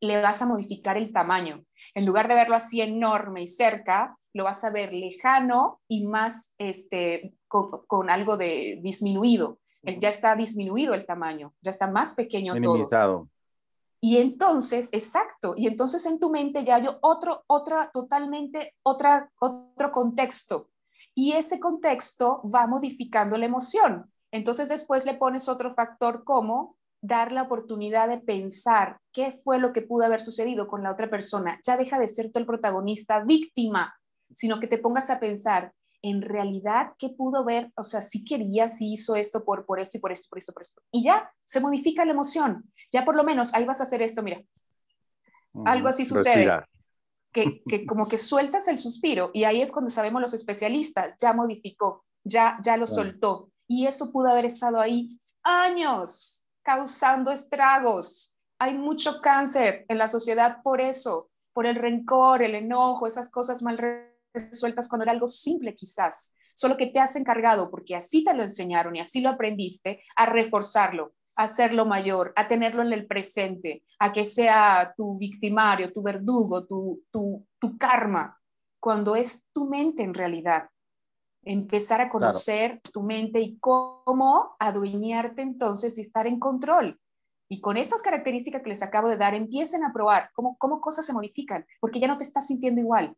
B: le vas a modificar el tamaño. En lugar de verlo así enorme y cerca, lo vas a ver lejano y más este, con, con algo de disminuido ya está disminuido el tamaño, ya está más pequeño Minimizado. Y entonces, exacto, y entonces en tu mente ya hay otro, otra, totalmente otra, otro contexto. Y ese contexto va modificando la emoción. Entonces después le pones otro factor como dar la oportunidad de pensar qué fue lo que pudo haber sucedido con la otra persona. Ya deja de ser tú el protagonista víctima, sino que te pongas a pensar en realidad qué pudo ver, o sea, si sí quería, si sí hizo esto por, por esto y por esto, por esto, por esto. Y ya, se modifica la emoción. Ya por lo menos, ahí vas a hacer esto, mira. Algo así sucede. Que, que, como que sueltas el suspiro y ahí es cuando sabemos los especialistas, ya modificó, ya, ya lo soltó. Y eso pudo haber estado ahí años causando estragos. Hay mucho cáncer en la sociedad por eso, por el rencor, el enojo, esas cosas mal sueltas cuando era algo simple quizás, solo que te has encargado, porque así te lo enseñaron y así lo aprendiste, a reforzarlo, a hacerlo mayor, a tenerlo en el presente, a que sea tu victimario, tu verdugo, tu, tu, karma, cuando es tu mente en realidad. Empezar a conocer tu mente y cómo adueñarte entonces y estar en control. Y con estas características que les acabo de dar, empiecen a probar cómo, cómo cosas se modifican, porque ya no te estás sintiendo igual,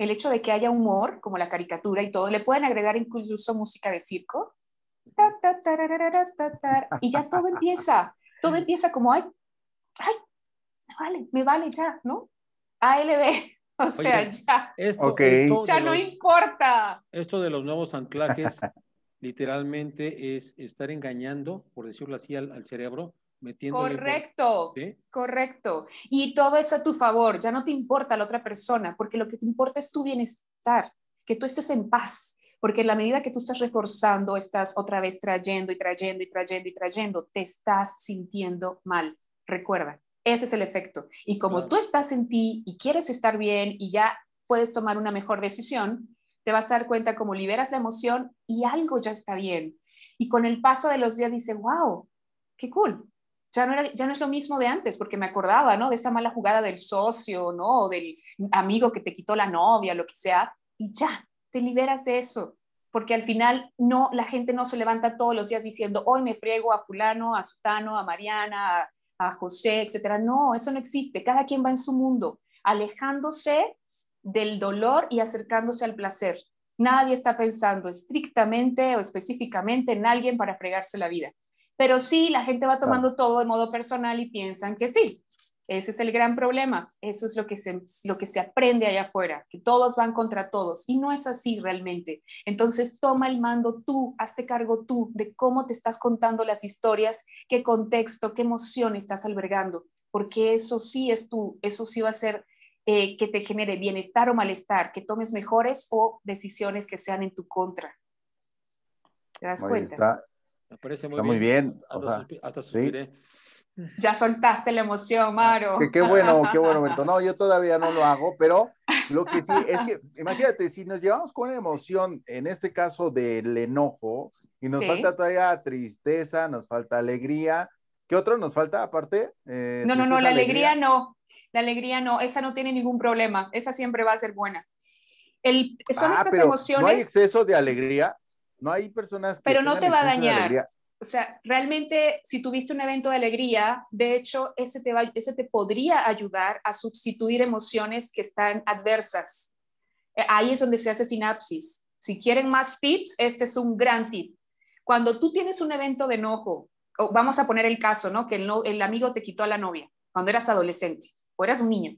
B: el hecho de que haya humor, como la caricatura y todo, le pueden agregar incluso música de circo. Y ya todo empieza, todo empieza como, ay, ay, me vale, me vale ya, ¿no? ALB, o sea, ya. Esto, ya no importa.
A: Esto de los nuevos anclajes literalmente es estar engañando, por decirlo así, al cerebro Correcto,
B: correcto. Y todo es a tu favor, ya no te importa la otra persona, porque lo que te importa es tu bienestar, que tú estés en paz, porque en la medida que tú estás reforzando, estás otra vez trayendo y trayendo y trayendo y trayendo, te estás sintiendo mal. Recuerda, ese es el efecto. Y como tú estás en ti y quieres estar bien y ya puedes tomar una mejor decisión, te vas a dar cuenta como liberas la emoción y algo ya está bien. Y con el paso de los días dice, wow, qué cool, ya no, es lo mismo de antes, porque me acordaba, ¿no? De esa mala jugada del socio, O del amigo que te quitó la novia, lo que sea, y ya, te liberas de eso, porque al final no, la gente no se levanta todos los días diciendo, hoy me friego a fulano, a sutano, a Mariana, a, a José, etcétera. No, eso no existe, cada quien va en su mundo, alejándose del dolor y acercándose al placer. Nadie está pensando estrictamente o específicamente en alguien para fregarse la vida. Pero sí, la gente va tomando todo de modo personal y piensan que sí. Ese es el gran problema. Eso es lo que se, lo que se aprende allá afuera, que todos van contra todos. Y no es así realmente. Entonces toma el mando tú, hazte cargo tú de cómo te estás contando las historias, qué contexto, qué emoción estás albergando, porque eso sí es tú, eso sí va a ser eh, que te genere bienestar o malestar, que tomes mejores o decisiones que sean en tu contra. ¿Te das cuenta?
A: Me muy Está bien. Muy bien. Hasta,
C: suspiré.
B: Ya soltaste la emoción, Maro. Qué, bueno, qué
C: bueno, Alberto No, yo todavía no lo hago, pero lo que sí es que, imagínate, si nos llevamos con una emoción, en este caso del enojo, y nos falta todavía tristeza, nos falta alegría, ¿qué otro nos falta aparte? Eh, no, no, no, la alegría?
B: no, la alegría no, esa no tiene ningún problema, esa siempre va a ser buena. El, son ah, estas emociones. ¿No hay
C: exceso de alegría? No hay personas Pero no te va a dañar.
B: O sea, realmente si tuviste un evento de alegría, de hecho, ese te, va, ese te podría ayudar a sustituir emociones que están adversas. Eh, ahí es donde se hace sinapsis. Si quieren más tips, este es un gran tip. Cuando tú tienes un evento de enojo, vamos a poner el caso, ¿no? Que el amigo te quitó a la novia cuando eras adolescente o eras un niño.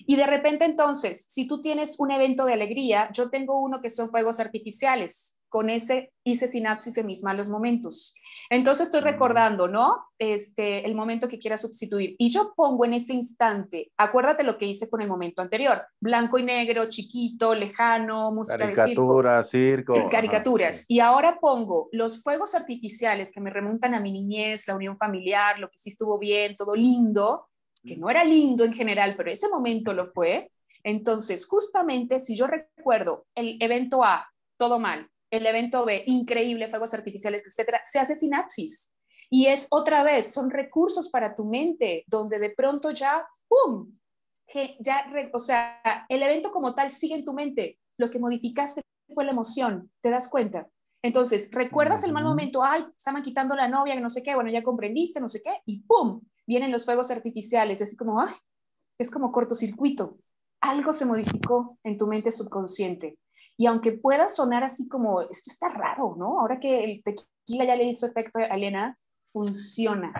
B: Y de repente entonces, si tú tienes un evento de alegría, yo tengo uno que son fuegos artificiales con ese hice sinapsis de mis malos momentos. Entonces estoy recordando, ¿no? Este, el momento que quiera sustituir. Y yo pongo en ese instante, acuérdate lo que hice con el momento anterior, blanco y negro, chiquito, lejano, música Caricaturas,
C: de circo. circo. Caricaturas.
B: Y ahora pongo los fuegos artificiales que me remontan a mi niñez, la unión familiar, lo que sí estuvo bien, todo lindo, que no era lindo en general, pero ese momento lo fue. Entonces, justamente si yo recuerdo el evento A, todo mal, el evento B, increíble, fuegos artificiales, etcétera, se hace sinapsis. Y es otra vez, son recursos para tu mente, donde de pronto ya, ¡pum! ya, o sea, el evento como tal sigue en tu mente. Lo que modificaste fue la emoción, ¿te das cuenta? Entonces, recuerdas el mal momento, ay, estaban quitando la novia, no sé qué, bueno, ya comprendiste, no sé qué, y ¡pum! Vienen los fuegos artificiales, así como, ay, es como cortocircuito. Algo se modificó en tu mente subconsciente. Y aunque pueda sonar así como, esto está raro, ¿no? Ahora que el tequila ya le hizo efecto a Elena, funciona.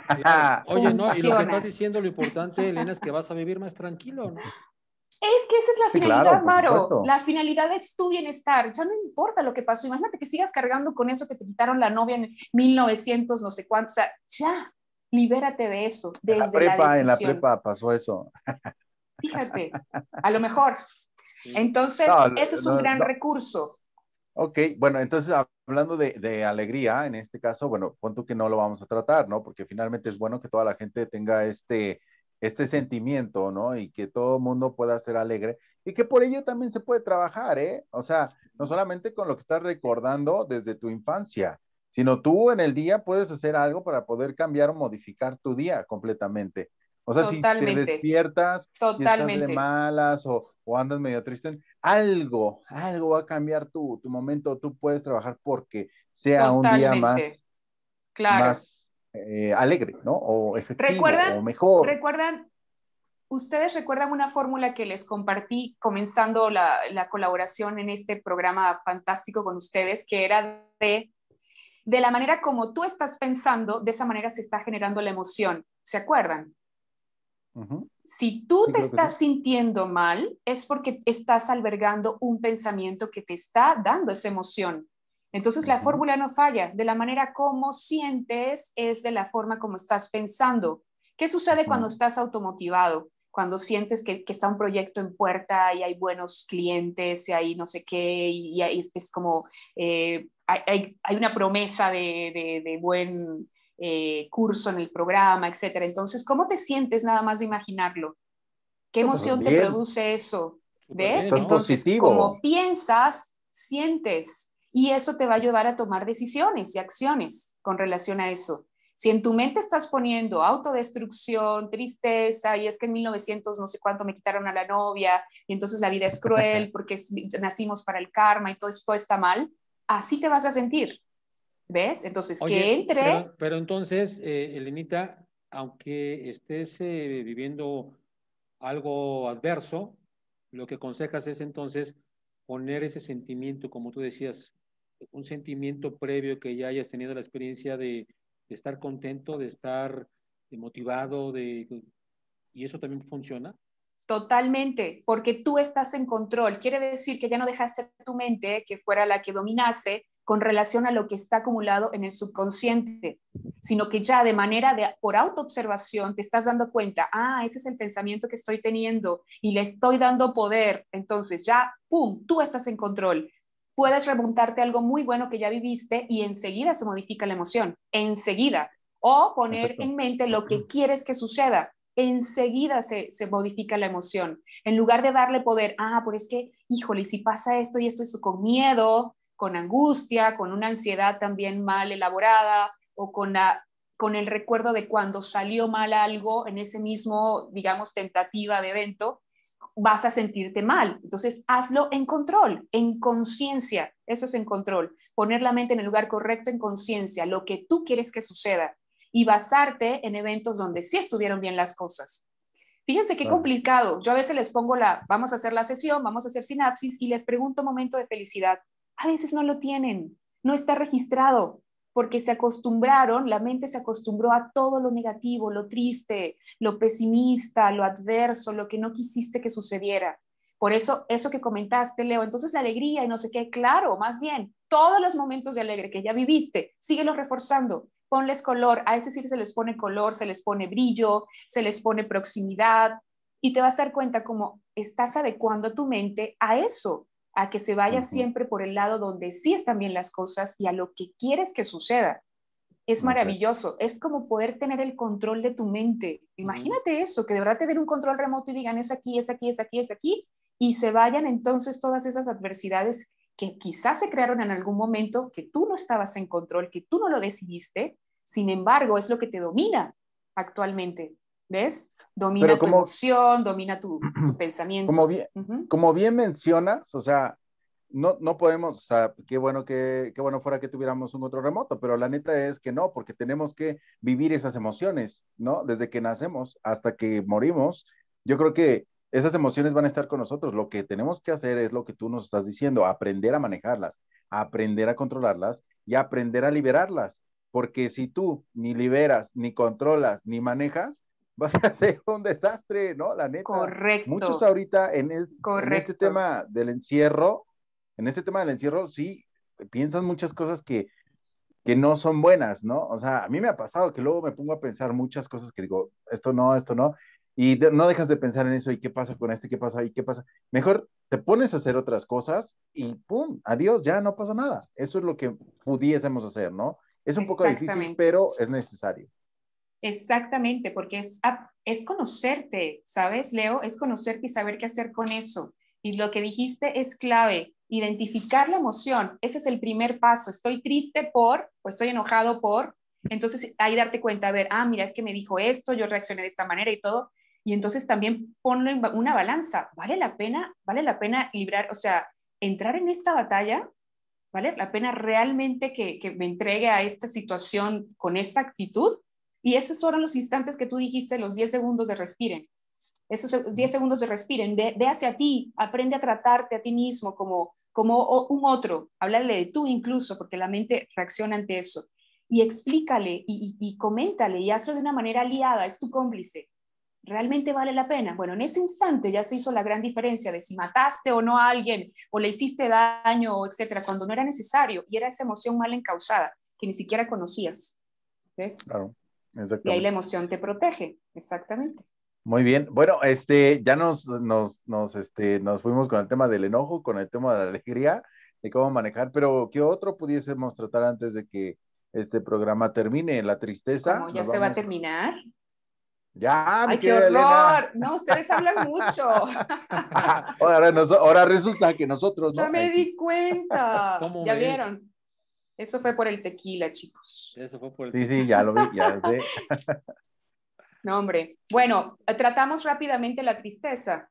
B: Oye, no, y lo que estás diciendo,
A: lo importante, Elena, es que vas a vivir más tranquilo, ¿no?
B: Es que esa es la finalidad, Maro. La finalidad es tu bienestar. Ya no importa lo que pasó. Imagínate que sigas cargando con eso que te quitaron la novia en 1900, no sé cuánto. O sea, ya, libérate de eso. Desde la prepa, en la prepa
C: pasó eso.
B: Fíjate, a lo mejor, entonces, ese es un gran recurso.
C: Ok, bueno, entonces hablando de, alegría, en este caso, bueno, punto que no lo vamos a tratar, ¿no? Porque finalmente es bueno que toda la gente tenga este, este sentimiento, ¿no? Y que todo el mundo pueda ser alegre y que por ello también se puede trabajar, ¿eh? O sea, no solamente con lo que estás recordando desde tu infancia, sino tú en el día puedes hacer algo para poder cambiar o modificar tu día completamente. O sea, si te despiertas Totalmente. de malas o, o, andas medio triste, algo, algo va a cambiar tu, tu momento, tú puedes trabajar porque sea un día más,
B: claro. más
C: eh, alegre, ¿no? O efectivo, o mejor.
B: ¿recuerdan, ustedes recuerdan una fórmula que les compartí comenzando la, la colaboración en este programa fantástico con ustedes, que era de de la manera como tú estás pensando, de esa manera se está generando la emoción. ¿Se acuerdan? Si tú te estás sintiendo mal, es porque estás albergando un pensamiento que te está dando esa emoción. Entonces la fórmula no falla. De la manera como sientes es de la forma como estás pensando. ¿Qué sucede cuando estás automotivado? Cuando sientes que, está un proyecto en puerta y hay buenos clientes y hay no sé qué y, es, como eh, hay, una promesa de buen eh, curso en el programa, etcétera. Entonces, ¿cómo te sientes nada más de imaginarlo? ¿Qué pues emoción te produce eso? ¿Ves? Entonces, como piensas, sientes y eso te va a ayudar a tomar decisiones y acciones con relación a eso. Si en tu mente estás poniendo autodestrucción, tristeza, y es que en 1900 no sé cuánto me quitaron a la novia, y entonces la vida es cruel porque nacimos para el karma y todo, todo está mal, así te vas a sentir. ¿Ves? Entonces, que entre.
A: Pero, entonces, eh, Elenita, aunque estés eh, viviendo algo adverso, lo que aconsejas es entonces poner ese sentimiento, como tú decías, un sentimiento previo que ya hayas tenido la experiencia de, estar contento, de estar eh, motivado, y eso también funciona.
B: Totalmente, porque tú estás en control. Quiere decir que ya no dejaste tu mente que fuera la que dominase, con relación a lo que está acumulado en el subconsciente, sino que ya de manera de por autoobservación te estás dando cuenta, ah, ese es el pensamiento que estoy teniendo y le estoy dando poder, entonces ya, pum, tú estás en control. Puedes remontarte algo muy bueno que ya viviste y enseguida se modifica la emoción, enseguida. O poner en mente lo que quieres que suceda, enseguida se, modifica la emoción. En lugar de darle poder, ah, pero es que, híjole, si pasa esto y esto, es con miedo, con angustia, con una ansiedad también mal elaborada o con, la, con el recuerdo de cuando salió mal algo en ese mismo, digamos, tentativa de evento, vas a sentirte mal. Entonces, hazlo en control, en conciencia. Eso es en control. Poner la mente en el lugar correcto, en conciencia, lo que tú quieres que suceda y basarte en eventos donde sí estuvieron bien las cosas. Fíjense qué complicado. Yo a veces les pongo la, vamos a hacer la sesión, vamos a hacer sinapsis y les pregunto momento de felicidad a veces no lo tienen, no está registrado, porque se acostumbraron, la mente se acostumbró a todo lo negativo, lo triste, lo pesimista, lo adverso, lo que no quisiste que sucediera. Por eso, eso que comentaste, Leo, entonces la alegría y no sé qué, claro, más bien, todos los momentos de alegre que ya viviste, síguelos reforzando, ponles color, a ese sí se les pone color, se les pone brillo, se les pone proximidad, y te vas a dar cuenta como estás adecuando tu mente a eso, a que se vaya siempre por el lado donde sí están bien las cosas y a lo que quieres que suceda. Es maravilloso, es como poder tener el control de tu mente. Imagínate eso, que de verdad te den un control remoto y digan es aquí, es aquí, es aquí, es aquí, y se vayan entonces todas esas adversidades que quizás se crearon en algún momento, que tú no estabas en control, que tú no lo decidiste, sin embargo, es lo que te domina actualmente. ¿Ves? domina tu emoción, domina tu, pensamiento.
C: Como bien, mencionas, o sea, no, no podemos, o sea, qué bueno que bueno fuera que tuviéramos un otro remoto, pero la neta es que no, porque tenemos que vivir esas emociones, ¿no? Desde que nacemos hasta que morimos, yo creo que esas emociones van a estar con nosotros. Lo que tenemos que hacer es lo que tú nos estás diciendo, aprender a manejarlas, aprender a controlarlas y aprender a liberarlas, porque si tú ni liberas, ni controlas, ni manejas, vas a ser un desastre, ¿no? La neta. Correcto. Muchos ahorita en, este tema del encierro, en este tema del encierro, sí, piensas muchas cosas que, que no son buenas, ¿no? O sea, a mí me ha pasado que luego me pongo a pensar muchas cosas que digo, esto no, esto no, y no dejas de pensar en eso, y qué pasa con esto, y qué pasa, y qué pasa. Mejor te pones a hacer otras cosas y ¡pum! Adiós, ya no pasa nada. Eso es lo que pudiésemos hacer, ¿no? Es un poco difícil, pero es necesario.
B: Exactamente, porque es, es conocerte, ¿sabes, Leo? Es conocerte y saber qué hacer con eso. Y lo que dijiste es clave, identificar la emoción, ese es el primer paso. Estoy triste por, o estoy enojado por, entonces ahí darte cuenta, a ver, ah, mira, es que me dijo esto, yo reaccioné de esta manera y todo. Y entonces también ponlo en una balanza, ¿vale la pena? ¿Vale la pena librar, o sea, entrar en esta batalla? ¿Vale la pena realmente que, que me entregue a esta situación con esta actitud? Y esos fueron los instantes que tú dijiste, los 10 segundos de respiren. Esos 10 segundos de respiren, ve, hacia ti, aprende a tratarte a ti mismo como, como un otro, Háblale de tú incluso, porque la mente reacciona ante eso. Y explícale y, y coméntale y hazlo de una manera aliada, es tu cómplice. ¿realmente vale la pena? Bueno, en ese instante ya se hizo la gran diferencia de si mataste o no a alguien, o le hiciste daño, etcétera, cuando no era necesario y era esa emoción mal encausada que ni siquiera conocías. ¿Ves? Claro. Y ahí la emoción te protege, exactamente.
C: Muy bien. Bueno, este, ya nos, nos, este, nos fuimos con el tema del enojo, con el tema de la alegría, de cómo manejar, pero ¿qué otro pudiésemos tratar antes de que este programa termine? La tristeza. ya se va a terminar. Ya, Ay, qué horror.
B: No, ustedes hablan mucho.
C: ahora, resulta que nosotros. Ya me
B: di cuenta. ya vieron. Eso fue por el tequila, chicos. Eso fue por el Sí, sí, ya lo vi, ya lo sé. no, hombre. Bueno, tratamos rápidamente la tristeza.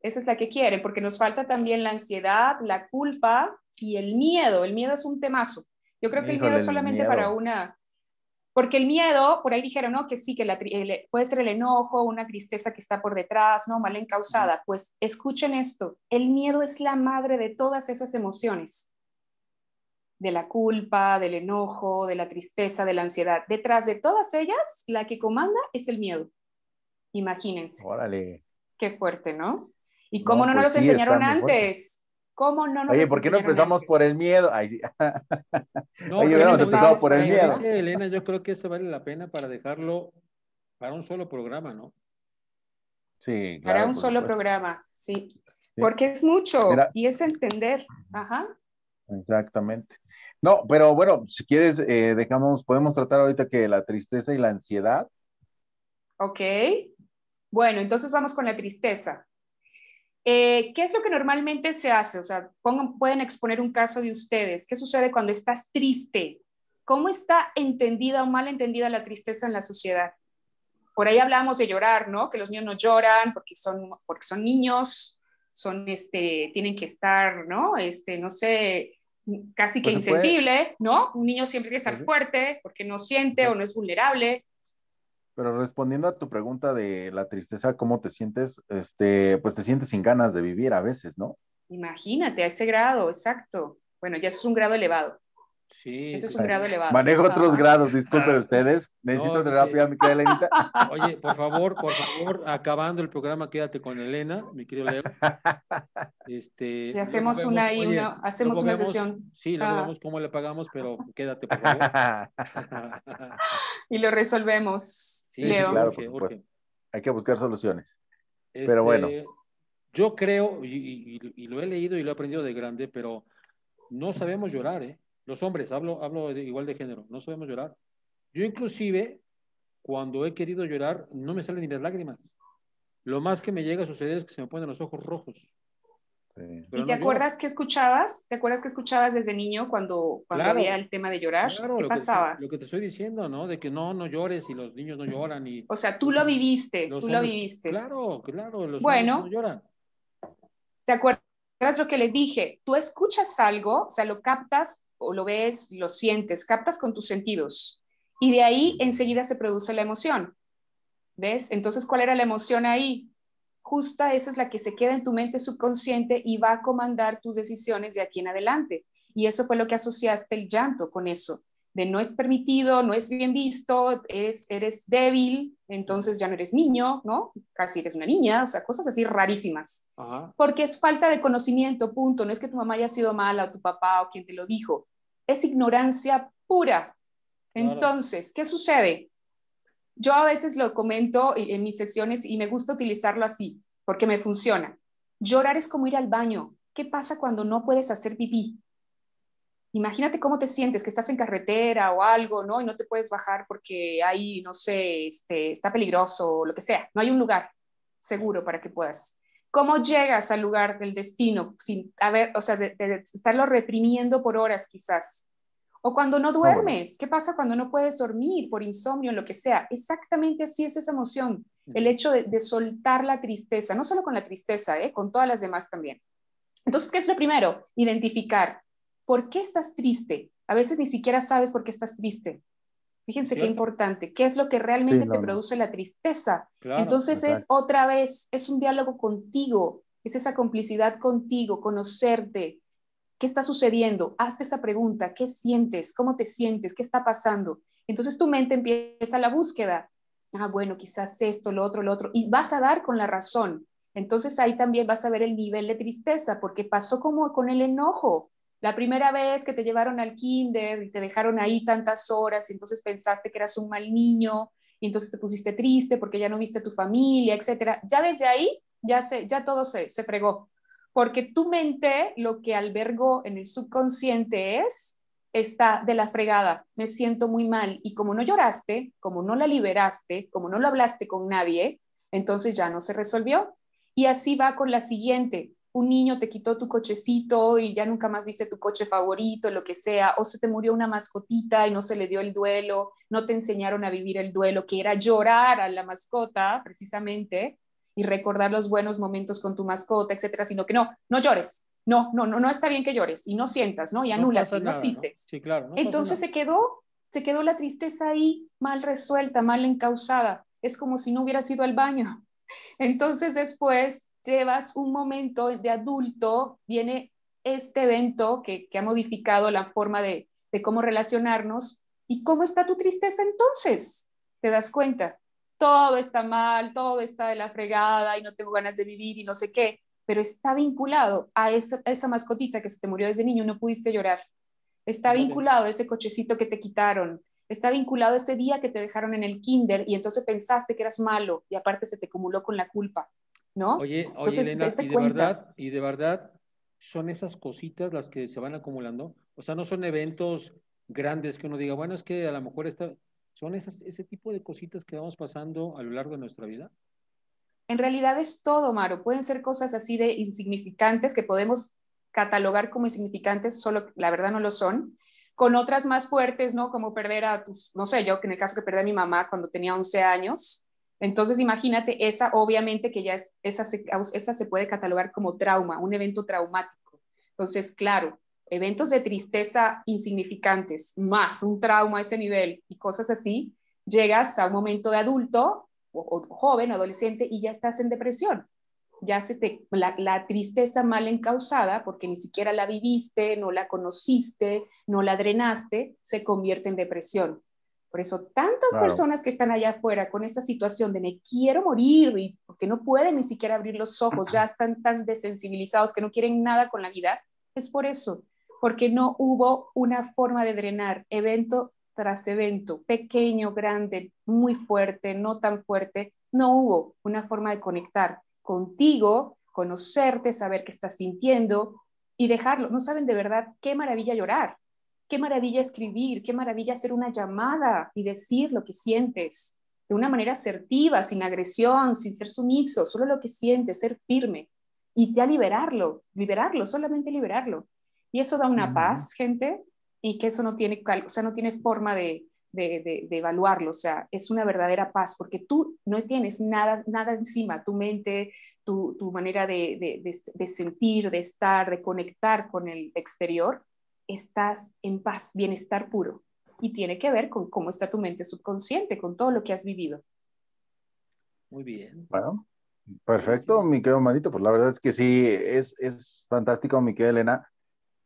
B: Esa es la que quieren, porque nos falta también la ansiedad, la culpa y el miedo. El miedo es un temazo. Yo creo que el miedo es solamente para una. Porque el miedo, por ahí dijeron, no, que sí, que puede ser el enojo, una tristeza que está por detrás, no, mal encausada. Pues escuchen esto: el miedo es la madre de todas esas emociones de la culpa, del enojo, de la tristeza, de la ansiedad. Detrás de todas ellas, la que comanda es el miedo. Imagínense. Órale. Qué fuerte, ¿no? Y cómo no, pues nos enseñaron antes. ¿Cómo no nos Oye, ¿por qué no empezamos
C: por el miedo? Ay, sí. no, por el miedo.
A: Elena, yo creo que eso vale la pena para dejarlo para un solo programa, ¿no?
C: Sí, Para un solo
B: programa, sí. Porque es mucho y es entender. Ajá.
C: Exactamente. No, pero bueno, si quieres, eh, dejamos, podemos tratar ahorita que la tristeza y la ansiedad.
B: Ok. Bueno, entonces vamos con la tristeza. Eh, ¿Qué es lo que normalmente se hace? O sea, pueden exponer un caso de ustedes. ¿Qué sucede cuando estás triste? ¿Cómo está entendida o mal entendida la tristeza en la sociedad? Por ahí hablamos de llorar, ¿no? Que los niños no lloran porque son, porque son niños, son, este, tienen que estar, ¿no? Este, no sé, casi que pues insensible, ¿no? Un niño siempre tiene que estar fuerte porque no siente o no es vulnerable.
C: Pero respondiendo a tu pregunta de la tristeza, ¿cómo te sientes? Este, pues te sientes sin ganas de vivir a veces, ¿no?
B: Imagínate, a ese grado, exacto. Bueno, ya es un grado elevado. Sí. es un grado elevado. Manejo otros
C: grados, disculpen ustedes. Necesito terapia, mi querida Elenita.
A: Oye, por favor, por favor, acabando el programa, quédate con Elena, mi querido Leo. Este, hacemos una, y hacemos una sesión. Sí, le ah. cómo le pagamos, pero quédate, por favor.
B: y lo resolvemos, sí, Claro,
C: Hay que buscar soluciones. pero este, bueno.
A: Yo creo, y lo he leído y lo he aprendido de grande, pero no sabemos llorar, ¿eh? Los hombres, hablo, hablo de, igual de género, no sabemos llorar. Yo inclusive, cuando he querido llorar, no me salen ni las lágrimas. Lo más que me llega a suceder es que se me ponen los ojos rojos. ¿Y te acuerdas
B: qué escuchabas? ¿Te acuerdas que escuchabas desde niño cuando, cuando había el tema de llorar? Claro, lo pasaba?
A: Que, lo que te estoy diciendo, ¿no? De que no, no llores y los niños no
B: lloran. Y, o sea, tú lo viviste, tú lo viviste. Claro, claro, los niños no lloran. ¿Te acuerdas lo que les dije? Tú escuchas algo, o sea, lo captas o lo ves, lo sientes, captas con tus sentidos. Y de ahí enseguida se produce la emoción. ¿Ves? Entonces, ¿cuál era la emoción ahí? Justa esa es la que se queda en tu mente subconsciente y va a comandar tus decisiones de aquí en adelante. Y eso fue lo que asociaste el llanto con eso de no es permitido, no es bien visto, es, eres débil, entonces ya no eres niño, ¿no? Casi eres una niña, o sea, cosas así rarísimas. Porque es falta de conocimiento, punto. No es que tu mamá haya sido mala o tu papá o quien te lo dijo. Es ignorancia pura.
A: Entonces,
B: ¿qué sucede? Yo a veces lo comento en mis sesiones y me gusta utilizarlo así, porque me funciona. Llorar es como ir al baño. ¿Qué pasa cuando no puedes hacer pipí? imagínate cómo te sientes, que estás en carretera o algo, ¿no? Y no te puedes bajar porque ahí, no sé, este, está peligroso o lo que sea. No hay un lugar seguro para que puedas. ¿Cómo llegas al lugar del destino sin a o sea, de, estarlo reprimiendo por horas quizás? O cuando no ah, duermes, ¿qué pasa cuando no puedes dormir por insomnio, o lo que sea? Exactamente así es esa emoción, el hecho de, de soltar la tristeza, no solo con la tristeza, ¿eh? con todas las demás también. Entonces, ¿qué es lo primero? Identificar ¿Por qué estás triste? A veces ni siquiera sabes por qué estás triste. Fíjense qué importante, qué es lo que realmente te produce la tristeza. Entonces es otra vez, es un diálogo contigo, es esa complicidad contigo, conocerte. ¿Qué está sucediendo? Hazte esa pregunta, ¿qué sientes? ¿Cómo te sientes? ¿Qué está pasando? Entonces tu mente empieza la búsqueda. Ah, bueno, quizás esto, lo otro, lo otro. Y vas a dar con la razón. Entonces ahí también vas a ver el nivel de tristeza, porque pasó como con el enojo. La primera vez que te llevaron al kinder y te dejaron ahí tantas horas y entonces pensaste que eras un mal niño y entonces te pusiste triste porque ya no viste a tu familia, etcétera. Ya desde ahí ya se ya todo se, fregó, porque tu mente lo que albergó en el subconsciente es está de la fregada, me siento muy mal y como no lloraste, como no la liberaste, como no lo hablaste con nadie, entonces ya no se resolvió. Y así va con la siguiente un niño te quitó tu cochecito y ya nunca más viste tu coche favorito, lo que sea, o se te murió una mascotita y no se le dio el duelo, no te enseñaron a vivir el duelo, que era llorar a la mascota precisamente y recordar los buenos momentos con tu mascota, etcétera, sino que no, no llores, no, no, no, está bien que llores y no sientas, ¿no? Y anula, no, no existes.
A: claro. Entonces se
B: quedó, se quedó la tristeza ahí mal resuelta, mal encausada. Es como si no hubiera sido al baño. Entonces después llevas un momento de adulto, viene este evento que, ha modificado la forma de, cómo relacionarnos y cómo está tu tristeza entonces. ¿Te das cuenta? Todo está mal, todo está de la fregada y no tengo ganas de vivir y no sé qué, pero está vinculado a esa, a esa mascotita que se te murió desde niño y no pudiste llorar. Está vinculado a ese cochecito que te quitaron. Está vinculado a ese día que te dejaron en el kinder y entonces pensaste que eras malo y aparte se te acumuló con la culpa. Oye, Elena, y de, verdad,
A: y de verdad, son esas cositas las que se van acumulando. O sea, no son eventos grandes que uno diga, bueno, es que a lo mejor está... son esas, ese tipo de cositas que vamos pasando a lo largo de nuestra vida.
B: En realidad es todo, Maro. Pueden ser cosas así de insignificantes que podemos catalogar como insignificantes, solo la verdad no lo son, con otras más fuertes, ¿no? Como perder a tus, no sé, yo que en el caso que perdí a mi mamá cuando tenía 11 años, entonces, imagínate, esa obviamente que ya es, esa se, esa se puede catalogar como trauma, un evento traumático. Entonces, claro, eventos de tristeza insignificantes, más un trauma a ese nivel y cosas así, llegas a un momento de adulto o, o joven, adolescente, y ya estás en depresión. Ya se te, la, tristeza mal encausada, porque ni siquiera la viviste, no la conociste, no la drenaste, se convierte en depresión. Por eso tantas personas que están allá afuera con esta situación de me quiero morir y porque no pueden ni siquiera abrir los ojos, ya están tan desensibilizados que no quieren nada con la vida, es por eso, porque no hubo una forma de drenar evento tras evento, pequeño, grande, muy fuerte, no tan fuerte, no hubo una forma de conectar contigo, conocerte, saber qué estás sintiendo y dejarlo. No saben de verdad qué maravilla llorar qué maravilla escribir, qué maravilla hacer una llamada y decir lo que sientes de una manera asertiva, sin agresión, sin ser sumiso, solo lo que sientes, ser firme y ya liberarlo, liberarlo, solamente liberarlo. Y eso da una paz, gente, y que eso no tiene, o sea, no tiene forma de, evaluarlo, o sea, es una verdadera paz, porque tú no tienes nada, nada encima, tu mente, tu, manera de, de, sentir, de estar, de conectar con el exterior, estás en paz, bienestar puro. Y tiene que ver con cómo está tu mente subconsciente, con todo lo que has vivido.
A: Muy bien.
C: Bueno, perfecto, mi querido Marito. Pues la verdad es que sí, es, fantástico, mi Elena.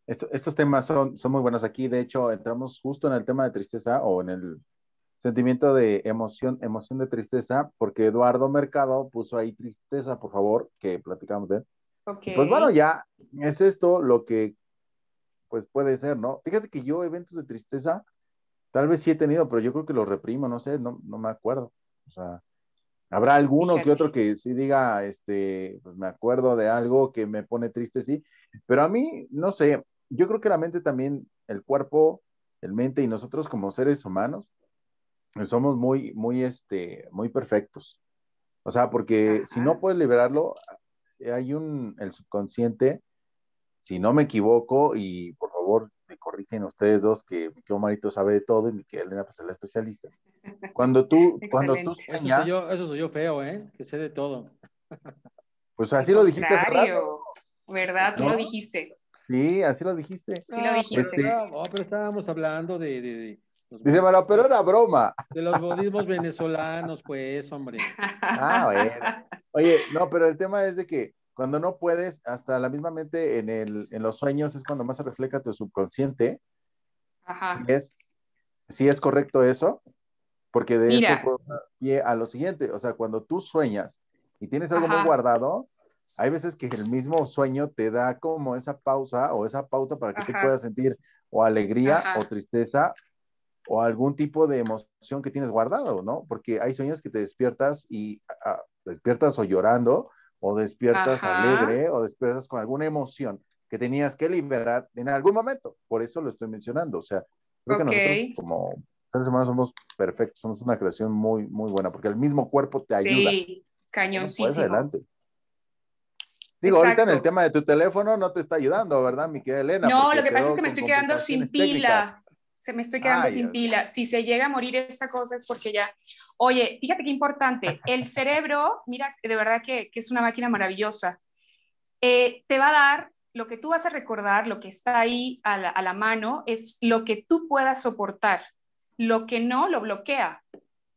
C: estos temas son, son muy buenos aquí. De hecho, entramos justo en el tema de tristeza o en el sentimiento de emoción, emoción de tristeza, porque Eduardo Mercado puso ahí tristeza, por favor, que platicamos de.
B: Pues okay. Pues bueno,
C: ya es esto lo que pues puede ser, ¿no? Fíjate que yo eventos de tristeza, tal vez sí he tenido, pero yo creo que los reprimo, no sé, no, me acuerdo. O sea, habrá alguno que otro que sí diga, este, pues, me acuerdo de algo que me pone triste, sí, pero a mí, no sé, yo creo que la mente también, el cuerpo, el mente y nosotros como seres humanos, pues, somos muy, muy, este, muy perfectos. O sea, porque si no puedes liberarlo, hay un, el subconsciente si no me equivoco, y por favor me corrigen ustedes dos, que querido Marito sabe de todo y querida Elena pues, es la especialista. Cuando tú, cuando tú
A: Eso soy, yo, feo, ¿eh? Que sé de todo.
C: Pues así lo dijiste hace
B: rato. ¿Verdad? Tú lo dijiste.
C: Sí, así lo dijiste. Sí lo
B: dijiste. Este, pero
A: estábamos hablando de... Dice,
C: pero era broma.
A: De los budismos venezolanos, pues, hombre. Ah, ver.
C: Oye, no, pero el tema es de que cuando no puedes, hasta la misma mente en, el, en los sueños es cuando más se refleja tu subconsciente. Ajá. Si es, si es correcto eso, porque de eso puedo pie a lo siguiente. O sea, cuando tú sueñas y tienes algo muy guardado, hay veces que el mismo sueño te da como esa pausa o esa pauta para que te puedas sentir o alegría o tristeza o algún tipo de emoción que tienes guardado, ¿no? Porque hay sueños que te despiertas y despiertas o llorando o despiertas alegre o despiertas con alguna emoción que tenías que liberar en algún momento. Por eso lo estoy mencionando. O sea,
B: creo que nosotros
C: como esta semanas somos perfectos, somos una creación muy, muy buena, porque el mismo cuerpo te ayuda. Sí,
B: pues, cañoncísimo. adelante. Digo, ahorita en el
C: tema de tu teléfono no te está ayudando, ¿verdad, mi querida Elena? No, lo que pasa es que me estoy quedando sin pila
B: se me estoy quedando sin pila, si se llega a morir esta cosa es porque ya, oye, fíjate qué importante, el cerebro, mira, de verdad que, es una máquina maravillosa, eh, te va a dar lo que tú vas a recordar, lo que está ahí a la, mano, es lo que tú puedas soportar, lo que no lo bloquea.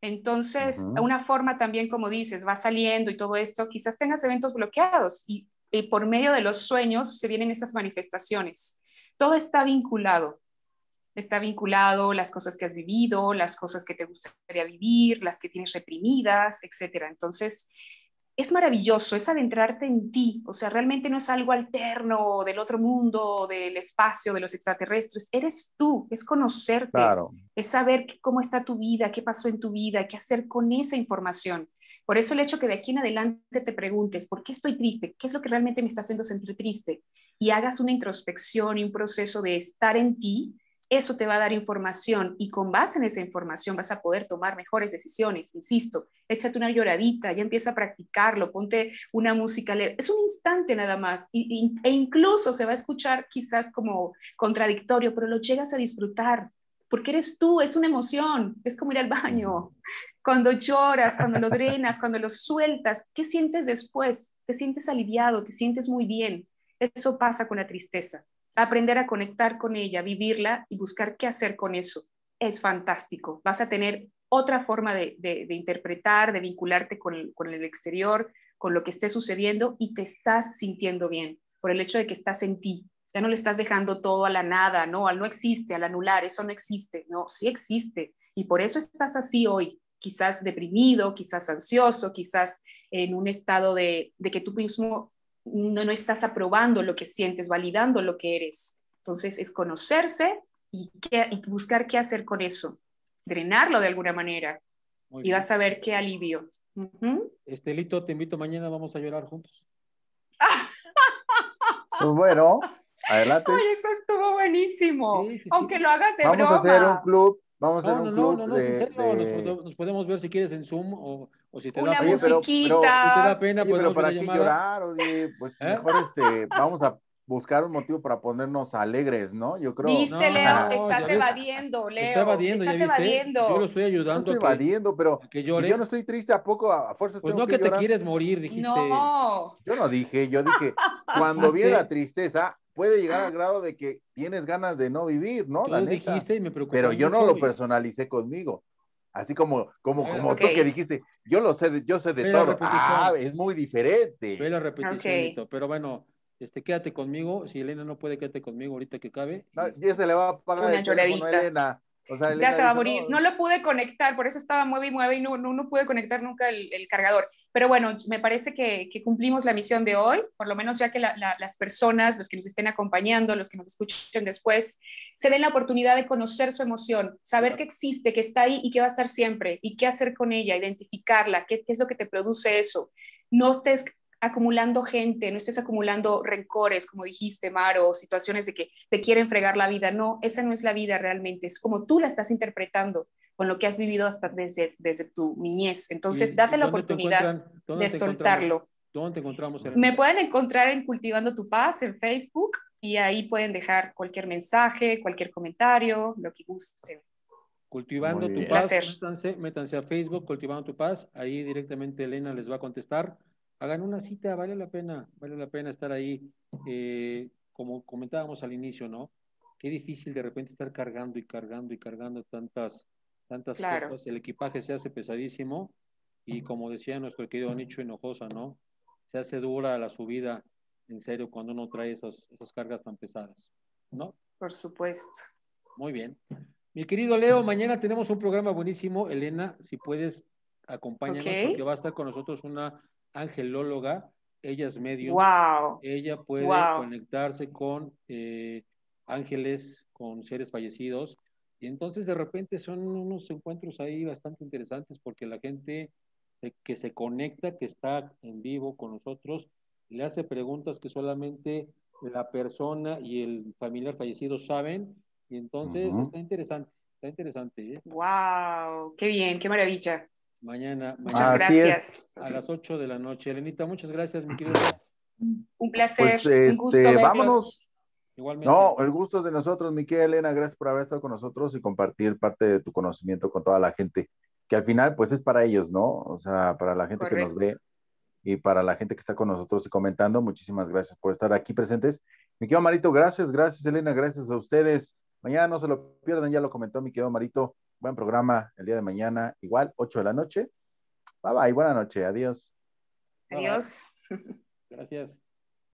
B: Entonces, una forma también, como dices, va saliendo y todo esto, quizás tengas eventos bloqueados y, y por medio de los sueños se vienen esas manifestaciones. Todo está vinculado está vinculado las cosas que has vivido, las cosas que te gustaría vivir, las que tienes reprimidas, etc. Entonces, es maravilloso, es adentrarte en ti, o sea, realmente no es algo alterno del otro mundo, del espacio, de los extraterrestres, eres tú, es conocerte, es saber cómo está tu vida, qué pasó en tu vida, qué hacer con esa información. Por eso el hecho que de aquí en adelante te preguntes, ¿por qué estoy triste? ¿Qué es lo que realmente me está haciendo sentir triste? Y hagas una introspección y un proceso de estar en ti, eso te va a dar información y con base en esa información vas a poder tomar mejores decisiones. Insisto, échate una lloradita, ya empieza a practicarlo, ponte una música leve. Es un instante nada más e incluso se va a escuchar quizás como contradictorio, pero lo llegas a disfrutar porque eres tú, es una emoción, es como ir al baño. Cuando lloras, cuando lo drenas, cuando lo sueltas, ¿qué sientes después? Te sientes aliviado, te sientes muy bien. Eso pasa con la tristeza aprender a conectar con ella, vivirla y buscar qué hacer con eso. Es fantástico. Vas a tener otra forma de, interpretar, de vincularte con el, exterior, con lo que esté sucediendo y te estás sintiendo bien por el hecho de que estás en ti. Ya no le estás dejando todo a la nada, ¿no? Al no existe, al anular, eso no existe. No, sí existe. Y por eso estás así hoy, quizás deprimido, quizás ansioso, quizás en un estado de, de que tú mismo no, no estás aprobando lo que sientes, validando lo que eres. Entonces es conocerse y, qué, buscar qué hacer con eso, drenarlo de alguna manera y vas a ver qué alivio.
A: Estelito, te invito mañana, vamos a llorar juntos. Pues bueno, adelante. ¡Ay
B: eso estuvo buenísimo. Aunque lo hagas de Vamos a hacer un
A: club Vamos no, a hacer un club no, no, no, nos, podemos ver si quieres en Zoom o, si te da pena. Pero, pero, si te da pena, pero para qué llorar,
C: pues ¿Eh? mejor este, vamos a buscar un motivo para ponernos alegres, ¿no? Yo creo. Viste, Leo, estás
B: evadiendo, Leo. Está evadiendo, estás evadiendo. Yo lo estoy
C: ayudando. Estás evadiendo, que, pero si yo no estoy triste, ¿a poco a fuerzas Pues no que, te quieres morir, dijiste. No. Yo no dije, yo dije, cuando viene la tristeza, puede llegar ah. al grado de que tienes ganas de no vivir, ¿no? La dijiste me Pero yo no lo personalicé conmigo. Así como, como, ah, como tú que dijiste,
A: yo lo sé, yo sé de todo. Ah, es muy diferente. Ve la repetición, pero bueno, este, quédate conmigo. Si Elena no puede, quédate conmigo ahorita que cabe. ya se le va a pagar el a Elena ya se va a morir.
B: No, lo pude conectar, por eso estaba mueve y mueve y no, no, no pude conectar nunca el, cargador. Pero bueno, me parece que, cumplimos la misión de hoy, por lo menos ya que las personas, los que nos estén acompañando, los que nos escuchen después, se den la oportunidad de conocer su emoción, saber que existe, que está ahí y que va a estar siempre, y qué hacer con ella, identificarla, qué, qué es lo que te produce eso. No estés acumulando gente, no estés acumulando rencores, como dijiste, Maro, situaciones de que te quieren fregar la vida. No, esa no es la vida realmente, es como tú la estás interpretando con lo que has vivido hasta desde, desde tu niñez. Entonces, date la oportunidad de soltarlo. ¿Dónde te encontramos? Me pueden encontrar en Cultivando tu Paz en Facebook y ahí pueden dejar cualquier mensaje, cualquier comentario, lo que gusten.
A: Cultivando tu Paz, métanse a Facebook, Cultivando tu Paz, ahí directamente Elena les va a contestar hagan una cita, vale la pena, vale la pena estar ahí. Eh, como comentábamos al inicio, ¿no? Qué difícil de repente estar cargando y cargando y cargando tantas, tantas cosas. El equipaje se hace pesadísimo y como decía nuestro querido Nicho enojosa, ¿no? Se hace dura la subida, en serio, cuando uno trae esas cargas tan pesadas, ¿no? Por supuesto. Muy bien. Mi querido Leo, mañana tenemos un programa buenísimo. Elena, si puedes, acompáñanos porque va a estar con nosotros una angelóloga, ella es medio. Wow. Ella puede conectarse con eh, ángeles, con seres fallecidos. Y entonces de repente son unos encuentros ahí bastante interesantes porque la gente que se conecta, que está en vivo con nosotros, le hace preguntas que solamente la persona y el familiar fallecido saben. Y entonces está
B: interesante, está interesante. ¡Wow! ¡Qué bien! ¡Qué maravilla! Mañana, mañana gracias
A: a las 8 de la noche. Elenita, muchas gracias, mi querido.
B: Un placer, pues, un gusto
C: este, Vámonos. No, el gusto es de nosotros, mi querida Elena. Gracias por haber estado con nosotros y compartir parte de tu conocimiento con toda la gente, que al final, pues es para ellos, ¿no? O sea, para la gente que nos ve y para la gente que está con nosotros y comentando. Muchísimas gracias por estar aquí presentes. Mi querido Marito, gracias, gracias Elena, gracias a ustedes. Mañana no se lo pierdan, ya lo comentó mi querido Marito. Buen programa el día de mañana, igual, 8 de la noche. Bye bye, buena noche, adiós.
A: Adiós. Gracias.